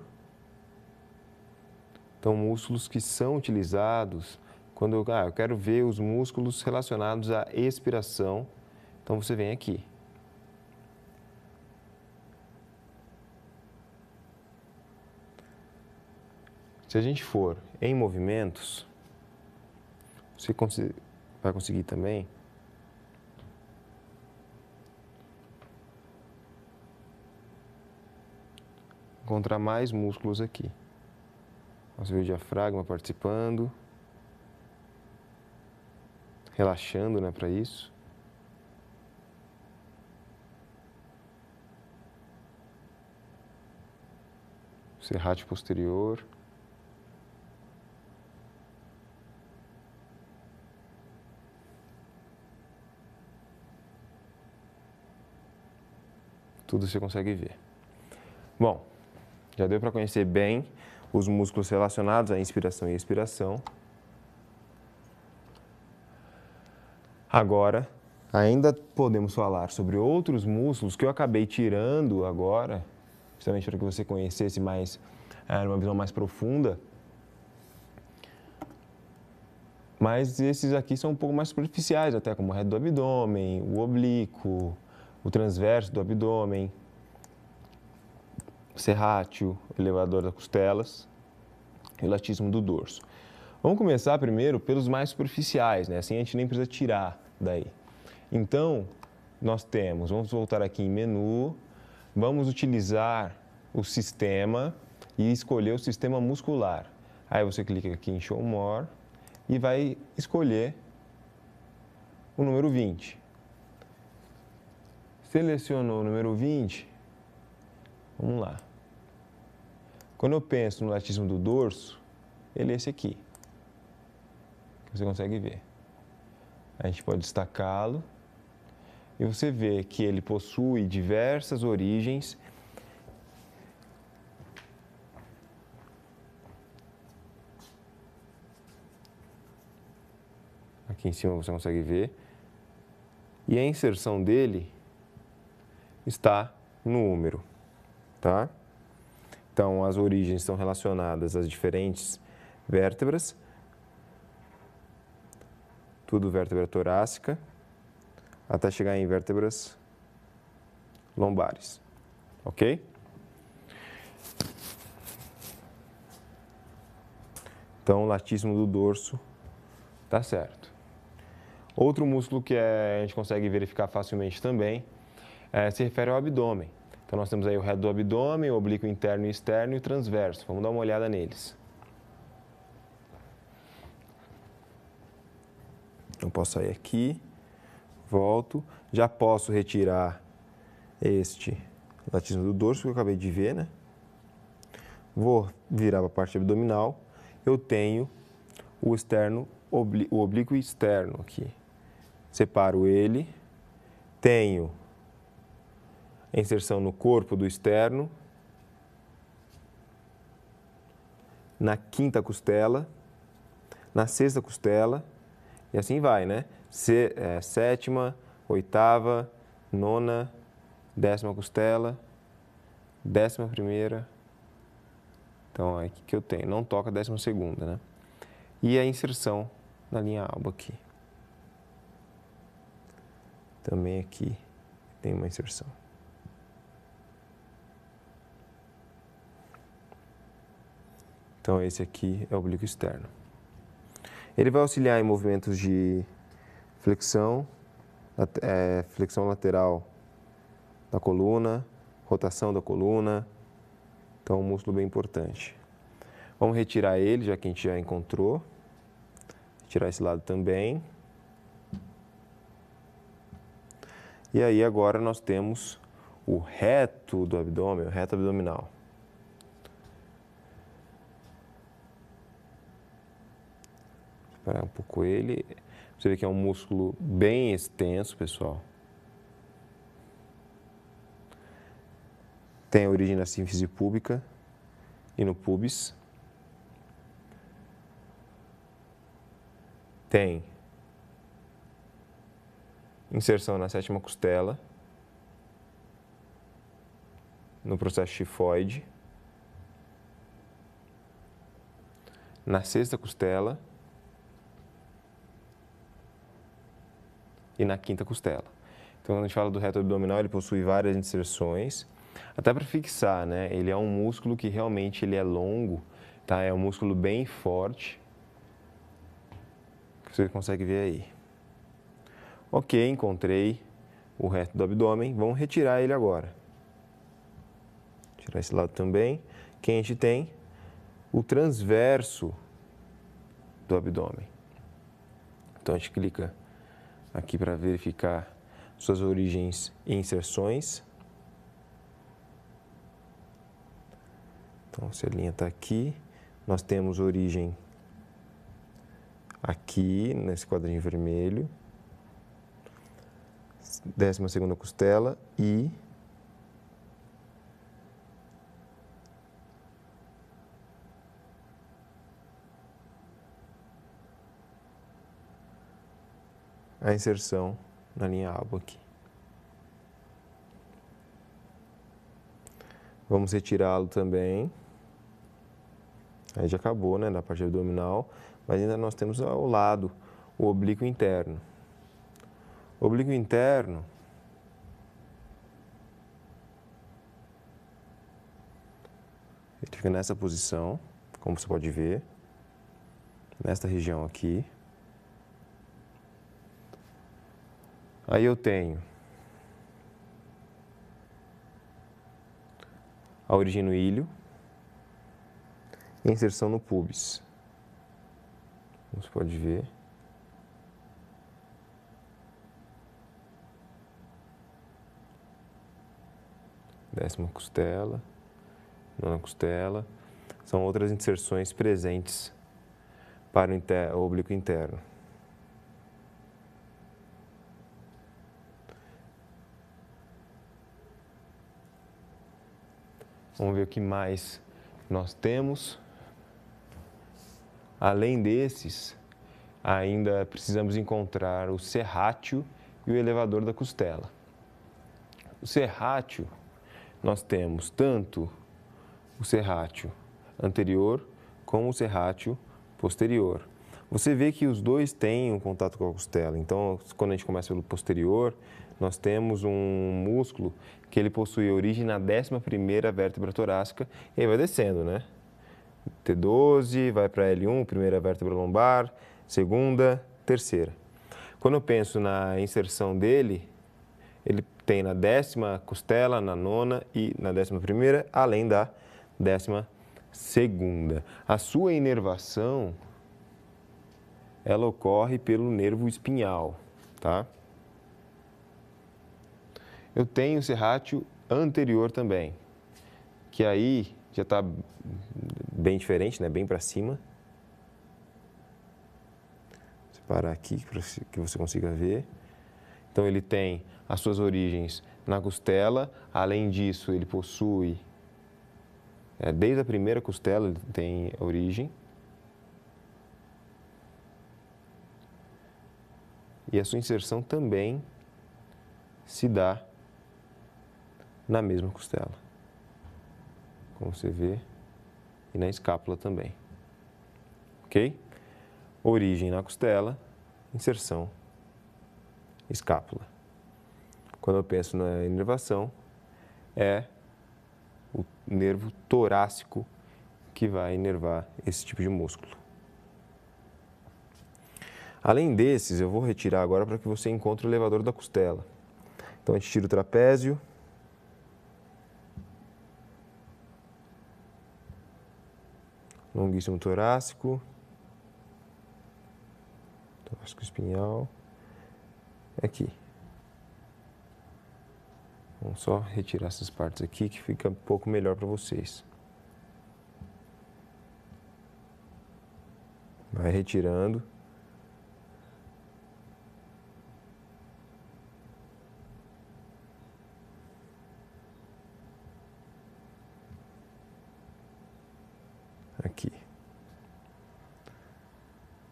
Então, músculos que são utilizados quando ah, eu quero ver os músculos relacionados à expiração. Então, você vem aqui. Se a gente for em movimentos, você vai conseguir também encontrar mais músculos aqui. Você vê o diafragma participando, relaxando né, para isso. Serrate posterior. Tudo você consegue ver. Bom, já deu para conhecer bem os músculos relacionados à inspiração e expiração. Agora, ainda podemos falar sobre outros músculos que eu acabei tirando agora, justamente para que você conhecesse mais, é, uma visão mais profunda. Mas esses aqui são um pouco mais superficiais, até como o reto do abdômen, o oblíquo, o transverso do abdômen, serrátil, elevador das costelas e o do dorso. Vamos começar primeiro pelos mais superficiais, né? assim a gente nem precisa tirar daí. Então, nós temos, vamos voltar aqui em menu, vamos utilizar o sistema e escolher o sistema muscular. Aí você clica aqui em Show More e vai escolher o número 20. Selecionou o número 20, vamos lá. Quando eu penso no latismo do dorso, ele é esse aqui. Você consegue ver. A gente pode destacá-lo e você vê que ele possui diversas origens. Aqui em cima você consegue ver. E a inserção dele está no número, tá? Então, as origens estão relacionadas às diferentes vértebras, tudo vértebra torácica, até chegar em vértebras lombares, ok? Então, o latíssimo do dorso tá certo. Outro músculo que é, a gente consegue verificar facilmente também é, se refere ao abdômen. Então nós temos aí o reto do abdômen, o oblíquo interno e externo e o transverso. Vamos dar uma olhada neles. Eu posso sair aqui, volto, já posso retirar este latismo do dorso que eu acabei de ver, né? Vou virar para a parte abdominal, eu tenho o externo, o oblíquo externo aqui. Separo ele, tenho a inserção no corpo do externo, na quinta costela, na sexta costela, e assim vai, né? Se, é, sétima, oitava, nona, décima costela, décima primeira. Então, é o que eu tenho? Não toca a décima segunda, né? E a inserção na linha alba aqui. Também aqui tem uma inserção. Então, esse aqui é o oblíquo externo. Ele vai auxiliar em movimentos de flexão, é, flexão lateral da coluna, rotação da coluna. Então, um músculo bem importante. Vamos retirar ele, já que a gente já encontrou. Tirar esse lado também. E aí agora nós temos o reto do abdômen, o reto abdominal. um pouco ele. Você vê que é um músculo bem extenso, pessoal. Tem origem na síntese pública e no pubis. Tem inserção na sétima costela, no processo chifoide, na sexta costela e na quinta costela. Então, quando a gente fala do reto abdominal, ele possui várias inserções, até para fixar, né? Ele é um músculo que realmente ele é longo, tá? É um músculo bem forte, que você consegue ver aí. Ok, encontrei o reto do abdômen, vamos retirar ele agora. Tirar esse lado também. Quem a gente tem? O transverso do abdômen. Então a gente clica aqui para verificar suas origens e inserções. Então, se a linha está aqui, nós temos origem aqui, nesse quadrinho vermelho, décima segunda costela e a inserção na linha abo aqui. Vamos retirá-lo também. Aí já acabou, né, da parte abdominal, mas ainda nós temos ao lado o oblíquo interno. O oblíquo interno ele fica nessa posição, como você pode ver, nesta região aqui. Aí eu tenho a origem no ilho e a inserção no pubis. Como você pode ver. Décima costela, nona costela, são outras inserções presentes para o, o oblíquo interno. Vamos ver o que mais nós temos. Além desses, ainda precisamos encontrar o serrátil e o elevador da costela. O serrátil, nós temos tanto o serrátil anterior como o serrátil posterior. Você vê que os dois têm um contato com a costela, então quando a gente começa pelo posterior, nós temos um músculo que ele possui origem na 11 vértebra torácica e vai descendo, né? T12, vai para L1, primeira vértebra lombar, segunda, terceira. Quando eu penso na inserção dele, ele tem na décima costela, na nona e na décima primeira, além da décima segunda. A sua inervação, ela ocorre pelo nervo espinhal, tá? Eu tenho serrátil anterior também, que aí já está bem diferente, né? Bem para cima. Vou separar aqui para que você consiga ver. Então ele tem as suas origens na costela. Além disso, ele possui é, desde a primeira costela ele tem origem. E a sua inserção também se dá na mesma costela, como você vê, e na escápula também. Ok? Origem na costela, inserção, escápula. Quando eu penso na inervação, é o nervo torácico que vai inervar esse tipo de músculo. Além desses, eu vou retirar agora para que você encontre o elevador da costela. Então, a gente tira o trapézio, longuíssimo torácico, torácico espinhal, aqui. Vamos só retirar essas partes aqui que fica um pouco melhor para vocês. Vai retirando.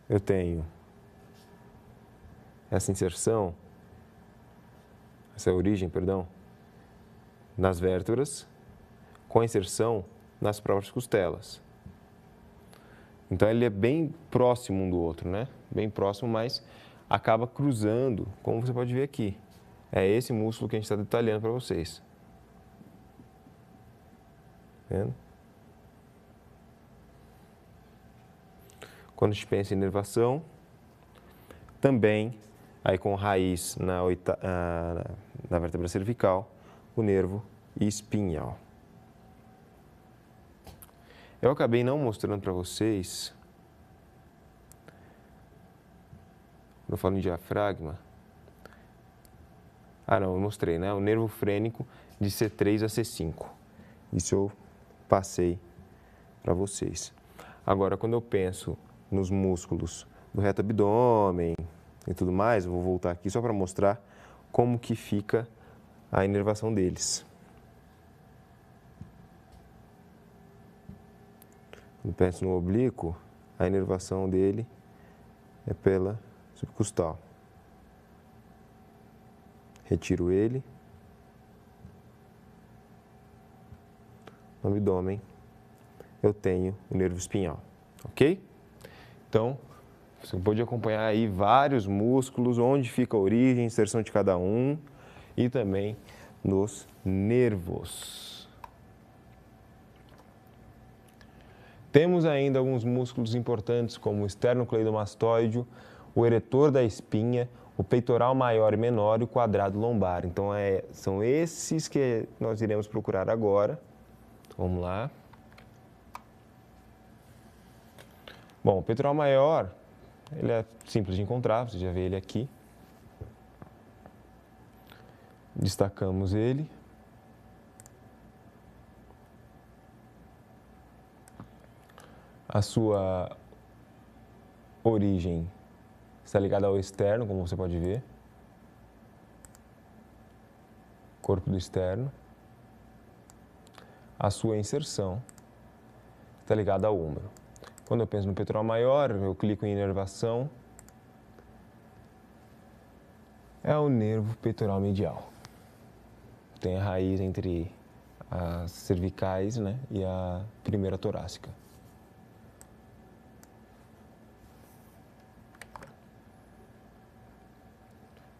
eu tenho essa inserção, essa origem, perdão, nas vértebras, com a inserção nas próprias costelas. Então ele é bem próximo um do outro, né? Bem próximo, mas acaba cruzando, como você pode ver aqui. É esse músculo que a gente está detalhando para vocês. Tá vendo? Quando a gente pensa em inervação, também aí com raiz na, oita, ah, na vértebra cervical, o nervo espinhal. Eu acabei não mostrando para vocês, quando falando de diafragma, ah não, eu mostrei, né? O nervo frênico de C3 a C5. Isso eu passei para vocês. Agora, quando eu penso nos músculos do reto abdômen e tudo mais. Eu vou voltar aqui só para mostrar como que fica a inervação deles. Quando penso no oblíquo, a inervação dele é pela subcostal. Retiro ele. No abdômen, eu tenho o nervo espinhal, ok? Então, você pode acompanhar aí vários músculos, onde fica a origem, inserção de cada um e também nos nervos. Temos ainda alguns músculos importantes como o esternocleidomastoide, o eretor da espinha, o peitoral maior e menor e o quadrado lombar. Então, é, são esses que nós iremos procurar agora. Vamos lá. Bom, o petróleo maior, ele é simples de encontrar, você já vê ele aqui. Destacamos ele. A sua origem está ligada ao externo, como você pode ver. Corpo do externo. A sua inserção está ligada ao ombro. Quando eu penso no petróleo maior, eu clico em inervação. É o nervo peitoral medial. Tem a raiz entre as cervicais né, e a primeira torácica.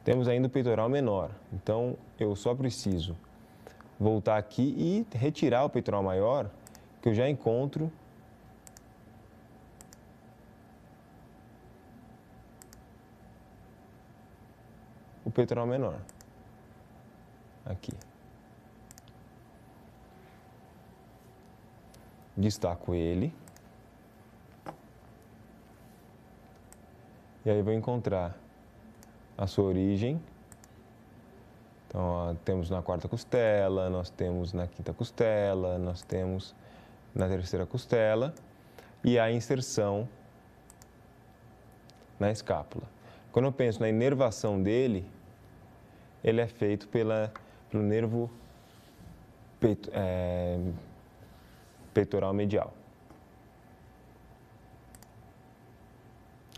Temos ainda o peitoral menor, então eu só preciso voltar aqui e retirar o peitoral maior, que eu já encontro peitoral é menor. Aqui. Destaco ele. E aí vou encontrar a sua origem. Então, ó, temos na quarta costela, nós temos na quinta costela, nós temos na terceira costela e a inserção na escápula. Quando eu penso na inervação dele, ele é feito pela, pelo nervo peit, é, peitoral medial.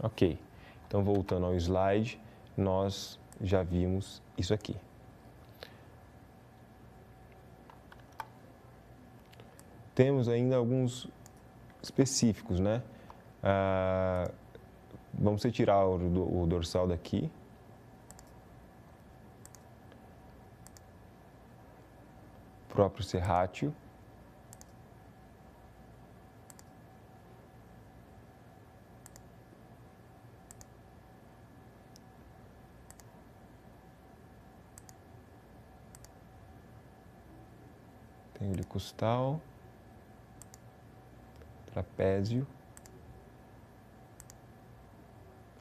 Ok, então voltando ao slide, nós já vimos isso aqui. Temos ainda alguns específicos, né? Ah, vamos retirar o, o dorsal daqui, próprio serrátil. Tem o costal, trapézio,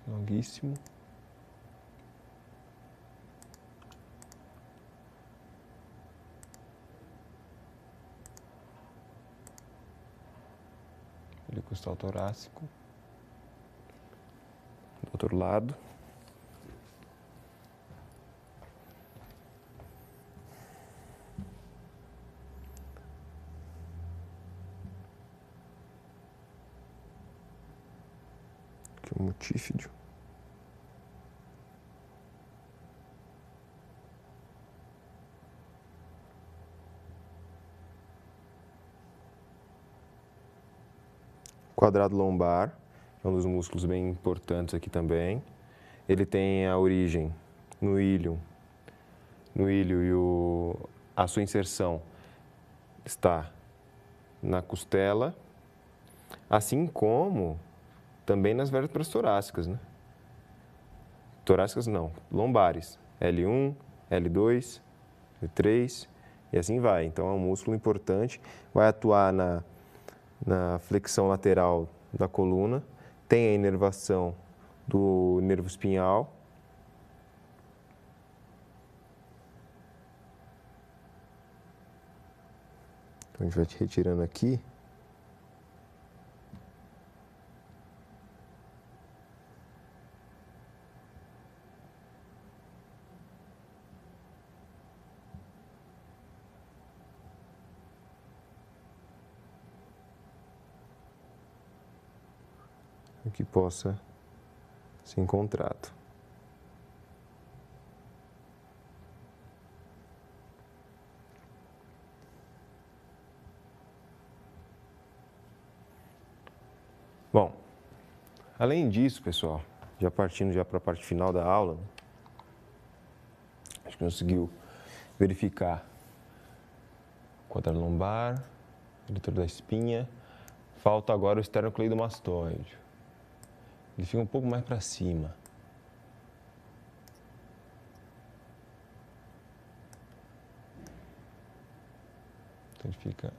longuíssimo. costal torácico, do outro lado. Aqui o mutífio. quadrado lombar, é um dos músculos bem importantes aqui também. Ele tem a origem no ilho, no ilho e o, a sua inserção está na costela, assim como também nas vértebras torácicas, né? Torácicas não, lombares, L1, L2, L3 e assim vai. Então é um músculo importante, vai atuar na na flexão lateral da coluna, tem a inervação do nervo espinhal. Então, a gente vai te retirando aqui possa se encontrar. Bom, além disso, pessoal, já partindo já para a parte final da aula, né? acho que conseguiu verificar quadra lombar, redutor da espinha. Falta agora o esternocleidomastoide. Ele fica um pouco mais para cima. Então ele fica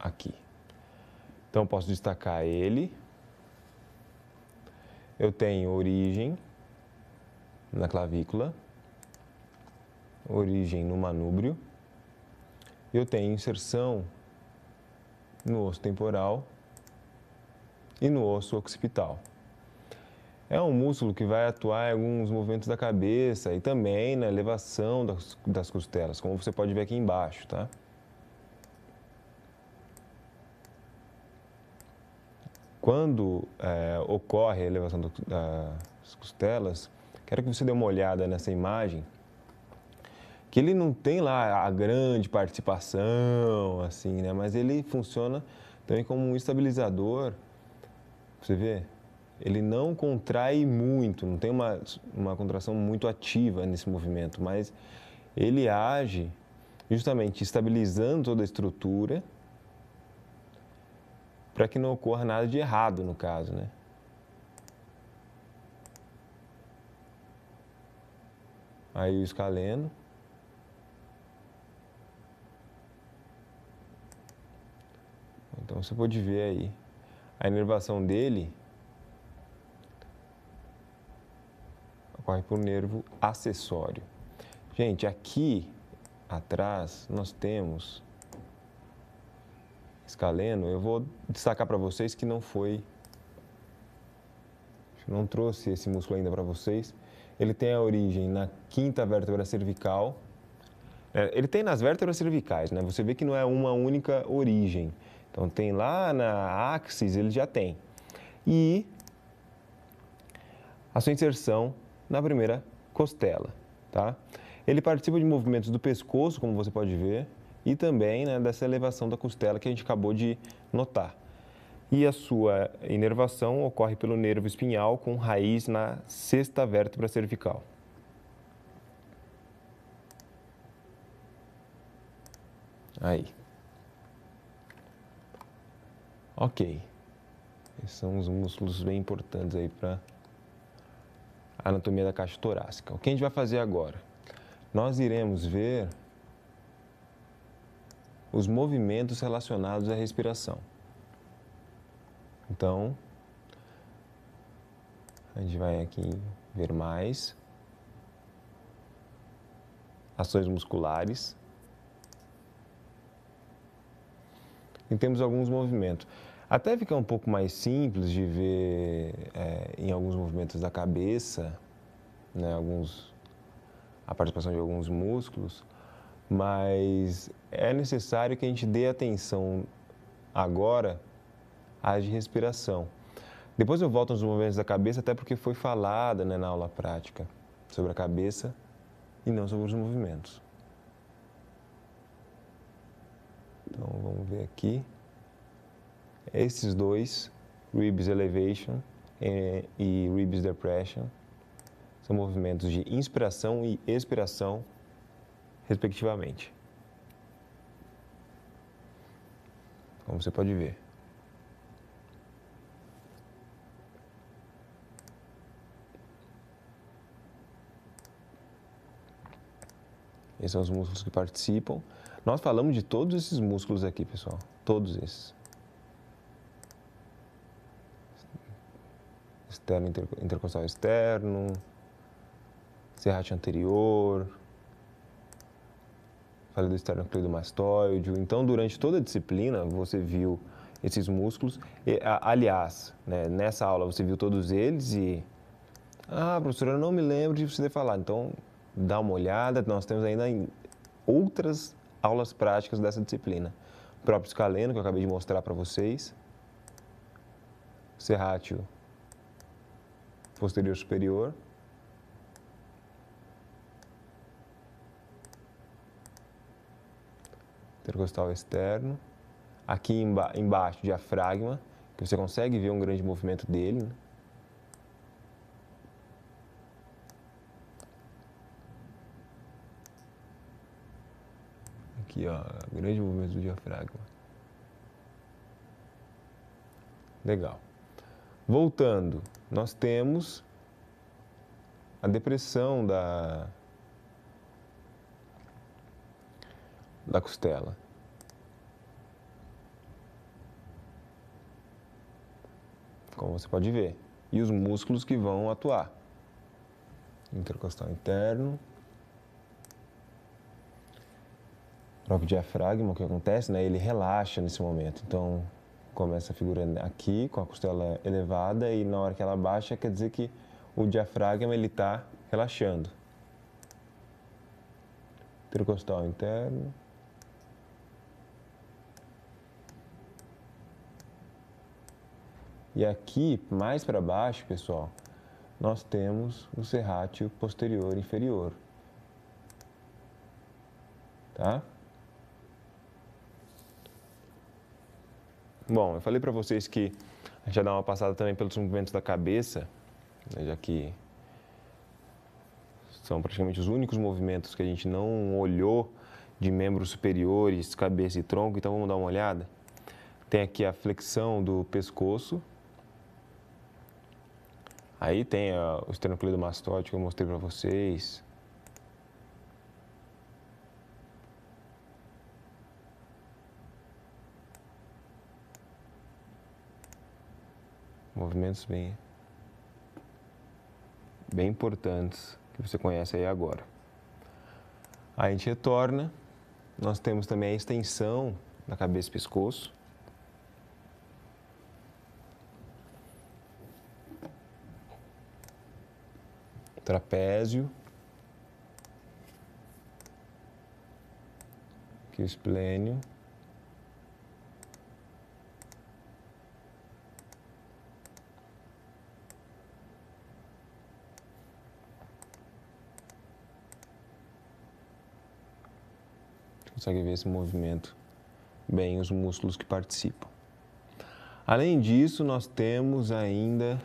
aqui. Então posso destacar ele. Eu tenho origem na clavícula, origem no manúbrio. Eu tenho inserção no osso temporal e no osso occipital. É um músculo que vai atuar em alguns movimentos da cabeça e também na elevação das, das costelas, como você pode ver aqui embaixo, tá? Quando é, ocorre a elevação do, das costelas, quero que você dê uma olhada nessa imagem, que ele não tem lá a grande participação, assim, né? Mas ele funciona também como um estabilizador você vê? Ele não contrai muito, não tem uma, uma contração muito ativa nesse movimento, mas ele age justamente estabilizando toda a estrutura para que não ocorra nada de errado no caso, né? Aí o escaleno. Então você pode ver aí a inervação dele ocorre por nervo acessório. Gente, aqui atrás nós temos escaleno. Eu vou destacar para vocês que não foi, não trouxe esse músculo ainda para vocês. Ele tem a origem na quinta vértebra cervical. É, ele tem nas vértebras cervicais, né? Você vê que não é uma única origem. Então tem lá na Axis, ele já tem. E a sua inserção na primeira costela, tá? Ele participa de movimentos do pescoço, como você pode ver, e também né, dessa elevação da costela que a gente acabou de notar. E a sua inervação ocorre pelo nervo espinhal com raiz na sexta vértebra cervical. Aí. Ok. Esses são os músculos bem importantes aí para a anatomia da caixa torácica. O que a gente vai fazer agora? Nós iremos ver os movimentos relacionados à respiração. Então, a gente vai aqui ver mais ações musculares. e temos alguns movimentos. Até fica um pouco mais simples de ver é, em alguns movimentos da cabeça, né, alguns, a participação de alguns músculos, mas é necessário que a gente dê atenção agora às de respiração. Depois eu volto nos movimentos da cabeça, até porque foi falada né, na aula prática sobre a cabeça e não sobre os movimentos. Então vamos ver aqui. Esses dois, Ribs Elevation e, é, e Ribs Depression, são movimentos de inspiração e expiração, respectivamente. Como você pode ver. Esses são os músculos que participam. Nós falamos de todos esses músculos aqui, pessoal. Todos esses. Externo, inter, intercostal externo, serrate anterior, falei do esternocleidomastoide. Então, durante toda a disciplina, você viu esses músculos. E, aliás, né, nessa aula você viu todos eles e... Ah, professora, eu não me lembro de você ter falado. Então, dá uma olhada. Nós temos ainda outras aulas práticas dessa disciplina. O próprio escaleno, que eu acabei de mostrar para vocês, serrátil, posterior superior, intercostal externo, aqui emba embaixo diafragma, que você consegue ver um grande movimento dele, né? Aqui, ó, grande movimento do diafragma. Legal. Voltando, nós temos a depressão da, da costela. Como você pode ver. E os músculos que vão atuar. Intercostal interno, próprio diafragma, o que acontece, né? Ele relaxa nesse momento. Então, começa a figura aqui com a costela elevada e na hora que ela baixa, quer dizer que o diafragma ele está relaxando. Intercostal interno. E aqui, mais para baixo, pessoal, nós temos o serrátil posterior inferior. Tá? Bom, eu falei para vocês que a gente vai dar uma passada também pelos movimentos da cabeça, né, já que são praticamente os únicos movimentos que a gente não olhou de membros superiores, cabeça e tronco, então vamos dar uma olhada. Tem aqui a flexão do pescoço. Aí tem a, o esternocleidomastóide que eu mostrei para vocês. movimentos bem, bem importantes que você conhece aí agora. Aí a gente retorna, nós temos também a extensão da cabeça e pescoço. Trapézio. Que esplênio. consegue ver esse movimento bem os músculos que participam. Além disso, nós temos ainda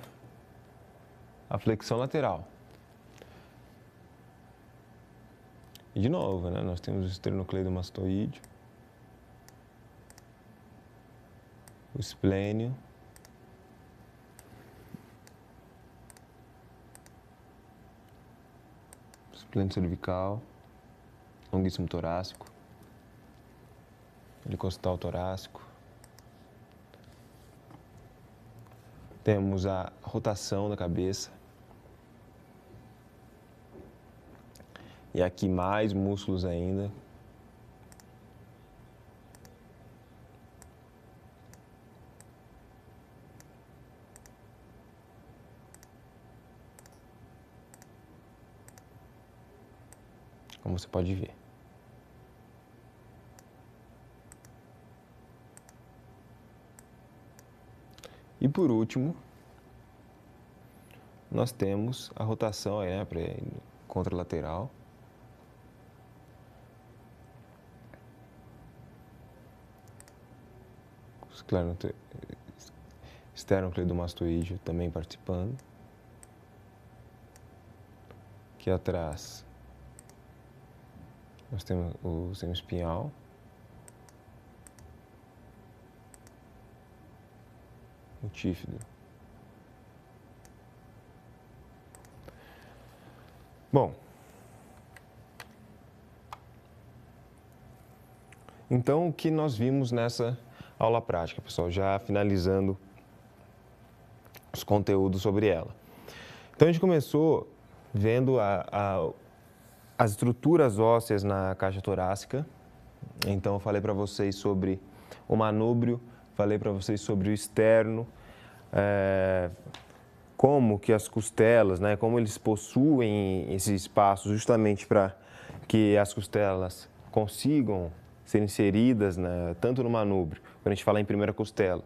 a flexão lateral. E de novo, né, nós temos o esternocleidomastoide, o esplênio, esplênio cervical, longuíssimo torácico, costal torácico. Temos a rotação da cabeça. E aqui mais músculos ainda. Como você pode ver. por último, nós temos a rotação aí, né, para contralateral. esternocleidomastoídeo também participando. Aqui atrás nós temos o semi espinhal. tífido. Bom, então o que nós vimos nessa aula prática, pessoal, já finalizando os conteúdos sobre ela. Então a gente começou vendo a, a, as estruturas ósseas na caixa torácica. Então eu falei para vocês sobre o manúbrio, falei para vocês sobre o externo, é, como que as costelas, né, como eles possuem esse espaço justamente para que as costelas consigam ser inseridas né, tanto no manubrio, quando a gente fala em primeira costela,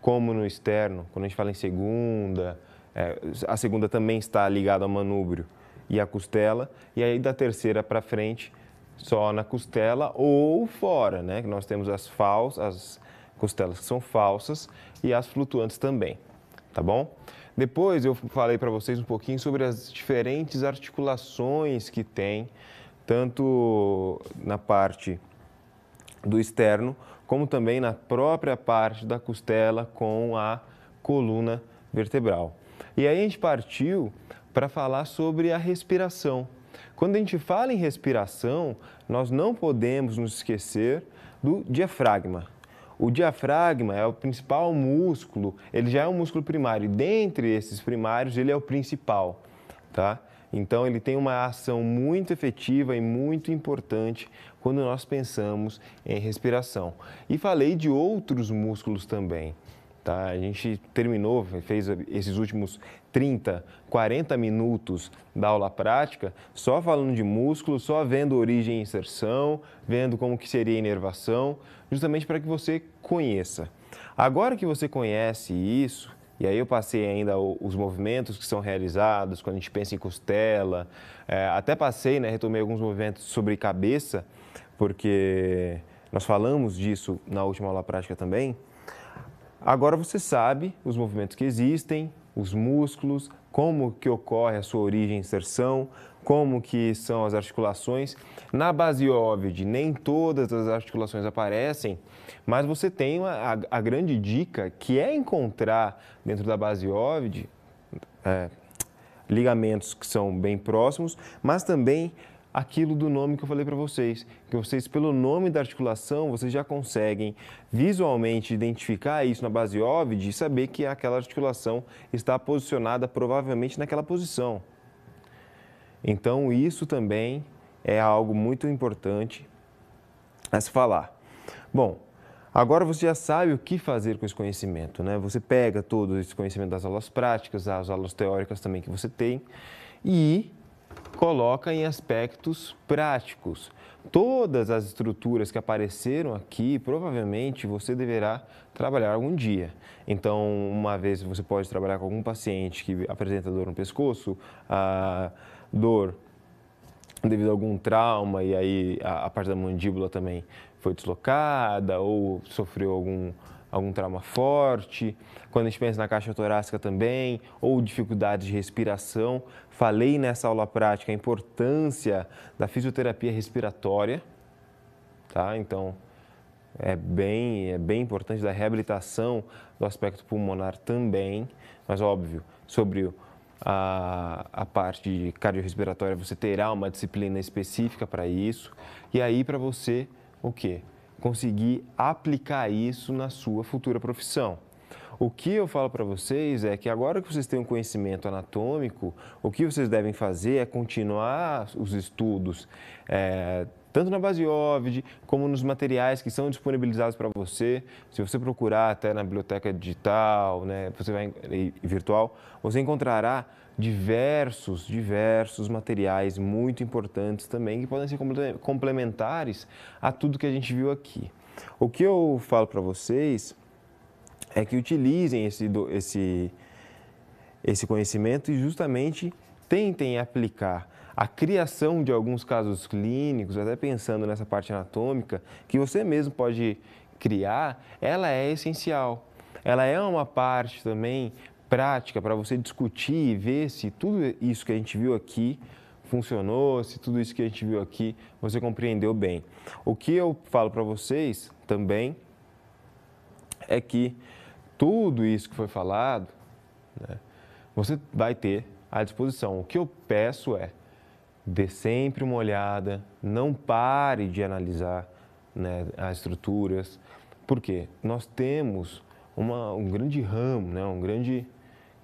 como no externo, quando a gente fala em segunda, é, a segunda também está ligada ao manubrio e à costela, e aí da terceira para frente só na costela ou fora, né? Que nós temos as falsas, costelas que são falsas e as flutuantes também, tá bom? Depois eu falei para vocês um pouquinho sobre as diferentes articulações que tem, tanto na parte do externo, como também na própria parte da costela com a coluna vertebral. E aí a gente partiu para falar sobre a respiração. Quando a gente fala em respiração, nós não podemos nos esquecer do diafragma, o diafragma é o principal músculo, ele já é um músculo primário. Dentre esses primários, ele é o principal, tá? Então, ele tem uma ação muito efetiva e muito importante quando nós pensamos em respiração. E falei de outros músculos também, tá? A gente terminou, fez esses últimos 30, 40 minutos da aula prática, só falando de músculo, só vendo origem e inserção, vendo como que seria a inervação, justamente para que você conheça. Agora que você conhece isso, e aí eu passei ainda os movimentos que são realizados, quando a gente pensa em costela, é, até passei, né, retomei alguns movimentos sobre cabeça, porque nós falamos disso na última aula prática também. Agora você sabe os movimentos que existem, os músculos, como que ocorre a sua origem e inserção, como que são as articulações. Na base óvide, nem todas as articulações aparecem, mas você tem a, a grande dica que é encontrar dentro da base é, ligamentos que são bem próximos, mas também aquilo do nome que eu falei para vocês, que vocês pelo nome da articulação, vocês já conseguem visualmente identificar isso na base óbvia e saber que aquela articulação está posicionada provavelmente naquela posição. Então, isso também é algo muito importante a se falar. Bom, Agora você já sabe o que fazer com esse conhecimento, né? Você pega todo esse conhecimento das aulas práticas, as aulas teóricas também que você tem e coloca em aspectos práticos. Todas as estruturas que apareceram aqui, provavelmente você deverá trabalhar algum dia. Então, uma vez você pode trabalhar com algum paciente que apresenta dor no pescoço, a dor devido a algum trauma e aí a, parte da mandíbula também foi deslocada ou sofreu algum algum trauma forte, quando a gente pensa na caixa torácica também, ou dificuldades de respiração. Falei nessa aula prática a importância da fisioterapia respiratória, tá? Então, é bem, é bem importante da reabilitação do aspecto pulmonar também, mas óbvio, sobre a, a parte cardiorrespiratória, você terá uma disciplina específica para isso. E aí para você, o quê? conseguir aplicar isso na sua futura profissão. O que eu falo para vocês é que agora que vocês têm um conhecimento anatômico, o que vocês devem fazer é continuar os estudos, é, tanto na base OVID, como nos materiais que são disponibilizados para você. Se você procurar até na biblioteca digital, né, você vai, virtual, você encontrará diversos, diversos materiais muito importantes também que podem ser complementares a tudo que a gente viu aqui. O que eu falo para vocês é que utilizem esse, esse, esse conhecimento e justamente tentem aplicar a criação de alguns casos clínicos, até pensando nessa parte anatômica, que você mesmo pode criar, ela é essencial. Ela é uma parte também prática para você discutir e ver se tudo isso que a gente viu aqui funcionou, se tudo isso que a gente viu aqui você compreendeu bem. O que eu falo para vocês também é que tudo isso que foi falado, né, você vai ter à disposição. O que eu peço é dê sempre uma olhada, não pare de analisar né, as estruturas, porque nós temos uma, um grande ramo, né, um grande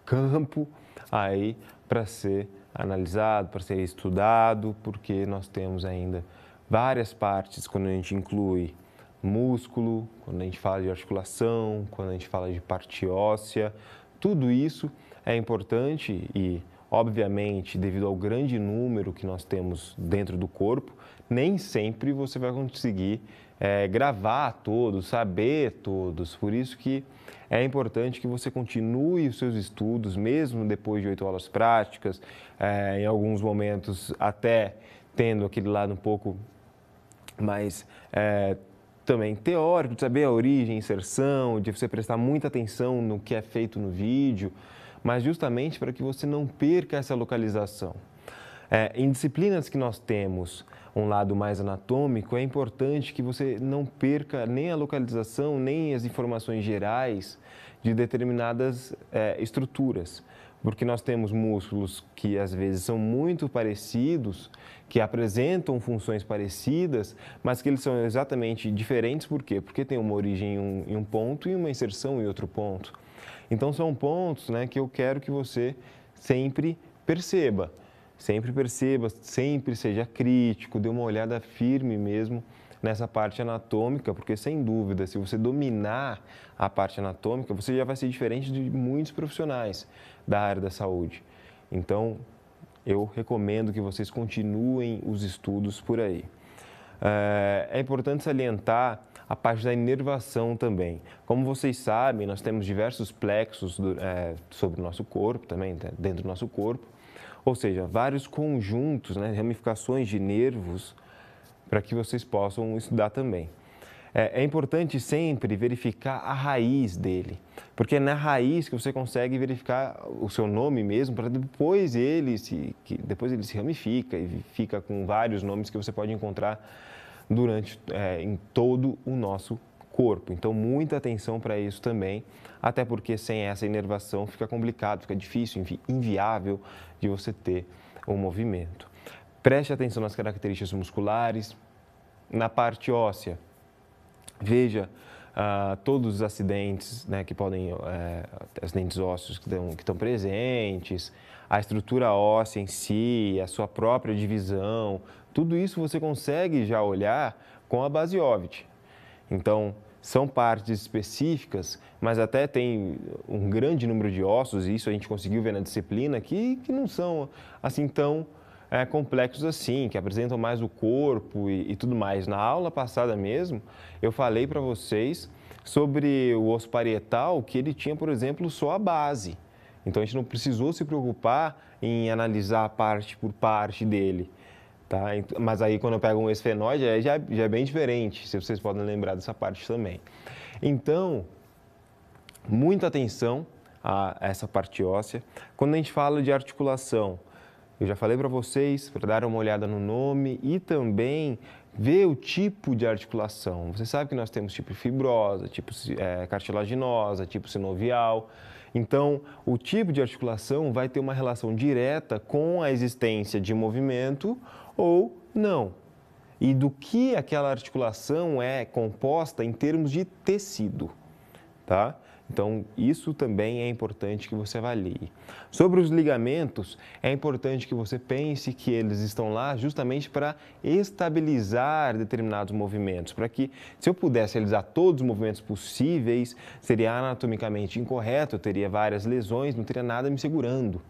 campo aí para ser analisado, para ser estudado, porque nós temos ainda várias partes quando a gente inclui músculo, quando a gente fala de articulação, quando a gente fala de parte óssea, tudo isso é importante e, obviamente, devido ao grande número que nós temos dentro do corpo, nem sempre você vai conseguir é, gravar todos, saber todos. Por isso que é importante que você continue os seus estudos, mesmo depois de oito aulas práticas, é, em alguns momentos até tendo aquele lado um pouco mais é, também teórico, de saber a origem, inserção, de você prestar muita atenção no que é feito no vídeo, mas justamente para que você não perca essa localização. É, em disciplinas que nós temos um lado mais anatômico, é importante que você não perca nem a localização, nem as informações gerais de determinadas é, estruturas. Porque nós temos músculos que às vezes são muito parecidos, que apresentam funções parecidas, mas que eles são exatamente diferentes. Por quê? Porque tem uma origem em um, em um ponto e uma inserção em outro ponto. Então, são pontos né, que eu quero que você sempre perceba sempre perceba, sempre seja crítico, dê uma olhada firme mesmo nessa parte anatômica, porque sem dúvida, se você dominar a parte anatômica, você já vai ser diferente de muitos profissionais da área da saúde. Então, eu recomendo que vocês continuem os estudos por aí. Eh, é importante salientar a parte da inervação também. Como vocês sabem, nós temos diversos plexos eh, sobre o nosso corpo também, dentro do nosso corpo, ou seja, vários conjuntos, né, ramificações de nervos para que vocês possam estudar também. É, é, importante sempre verificar a raiz dele, porque é na raiz que você consegue verificar o seu nome mesmo, para depois ele se depois ele se ramifica e fica com vários nomes que você pode encontrar durante é, em todo o nosso corpo. Então muita atenção para isso também, até porque sem essa inervação fica complicado, fica difícil, invi inviável de você ter um movimento. Preste atenção nas características musculares, na parte óssea. Veja ah, todos os acidentes né, que podem, é, acidentes ósseos que estão, que estão presentes, a estrutura óssea em si, a sua própria divisão, tudo isso você consegue já olhar com a base óvite. Então, são partes específicas, mas até tem um grande número de ossos, e isso a gente conseguiu ver na disciplina, que, que não são assim tão é, complexos assim, que apresentam mais o corpo e, e tudo mais. Na aula passada mesmo, eu falei para vocês sobre o osso parietal, que ele tinha, por exemplo, só a base. Então a gente não precisou se preocupar em analisar parte por parte dele. Tá? Mas aí quando eu pego um esfenoide, aí já, é, já é bem diferente, se vocês podem lembrar dessa parte também. Então, muita atenção a essa parte óssea. Quando a gente fala de articulação, eu já falei para vocês, para dar uma olhada no nome e também ver o tipo de articulação. Você sabe que nós temos tipo fibrosa, tipo é, cartilaginosa, tipo sinovial. Então, o tipo de articulação vai ter uma relação direta com a existência de movimento ou não. E do que aquela articulação é composta em termos de tecido, tá? Então, isso também é importante que você avalie. Sobre os ligamentos, é importante que você pense que eles estão lá justamente para estabilizar determinados movimentos, para que, se eu pudesse realizar todos os movimentos possíveis, seria anatomicamente incorreto, eu teria várias lesões, não teria nada me segurando.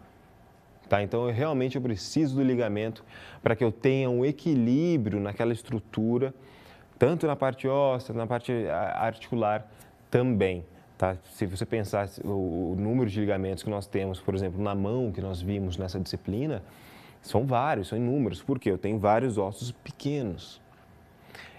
Tá? Então, eu realmente eu preciso do ligamento para que eu tenha um equilíbrio naquela estrutura, tanto na parte óssea, na parte articular também. Tá? Se você pensar o, o número de ligamentos que nós temos, por exemplo, na mão que nós vimos nessa disciplina, são vários, são inúmeros, porque eu tenho vários ossos pequenos.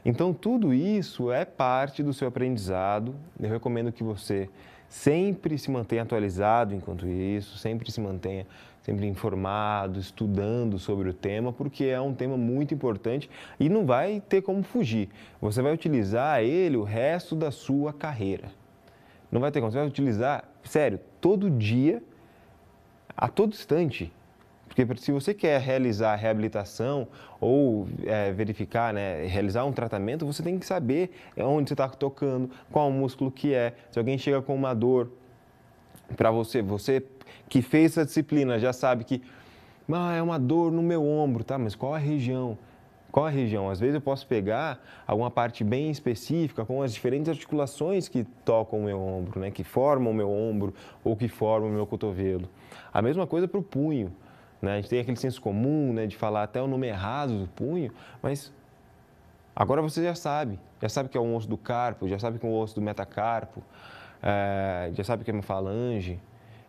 Então, tudo isso é parte do seu aprendizado. Eu recomendo que você sempre se mantenha atualizado enquanto isso, sempre se mantenha sempre informado, estudando sobre o tema, porque é um tema muito importante e não vai ter como fugir. Você vai utilizar ele o resto da sua carreira. Não vai ter como. Você vai utilizar, sério, todo dia, a todo instante. Porque se você quer realizar reabilitação ou é, verificar, né, realizar um tratamento, você tem que saber onde você está tocando, qual o músculo que é. Se alguém chega com uma dor para você, você que fez essa disciplina já sabe que ah, é uma dor no meu ombro, tá? Mas qual a região? qual a região. Às vezes eu posso pegar alguma parte bem específica com as diferentes articulações que tocam o meu ombro, né? que formam o meu ombro ou que formam o meu cotovelo. A mesma coisa para o punho. Né? A gente tem aquele senso comum né? de falar até o nome errado do punho, mas agora você já sabe. Já sabe que é o osso do carpo, já sabe que é o osso do metacarpo, é, já sabe que é uma falange.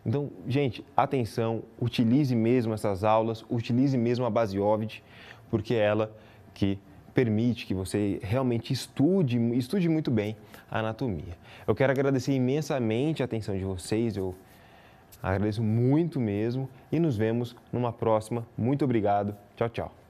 Então, gente, atenção, utilize mesmo essas aulas, utilize mesmo a base OVID, porque ela que permite que você realmente estude, estude muito bem a anatomia. Eu quero agradecer imensamente a atenção de vocês, eu agradeço muito mesmo e nos vemos numa próxima. Muito obrigado, tchau, tchau.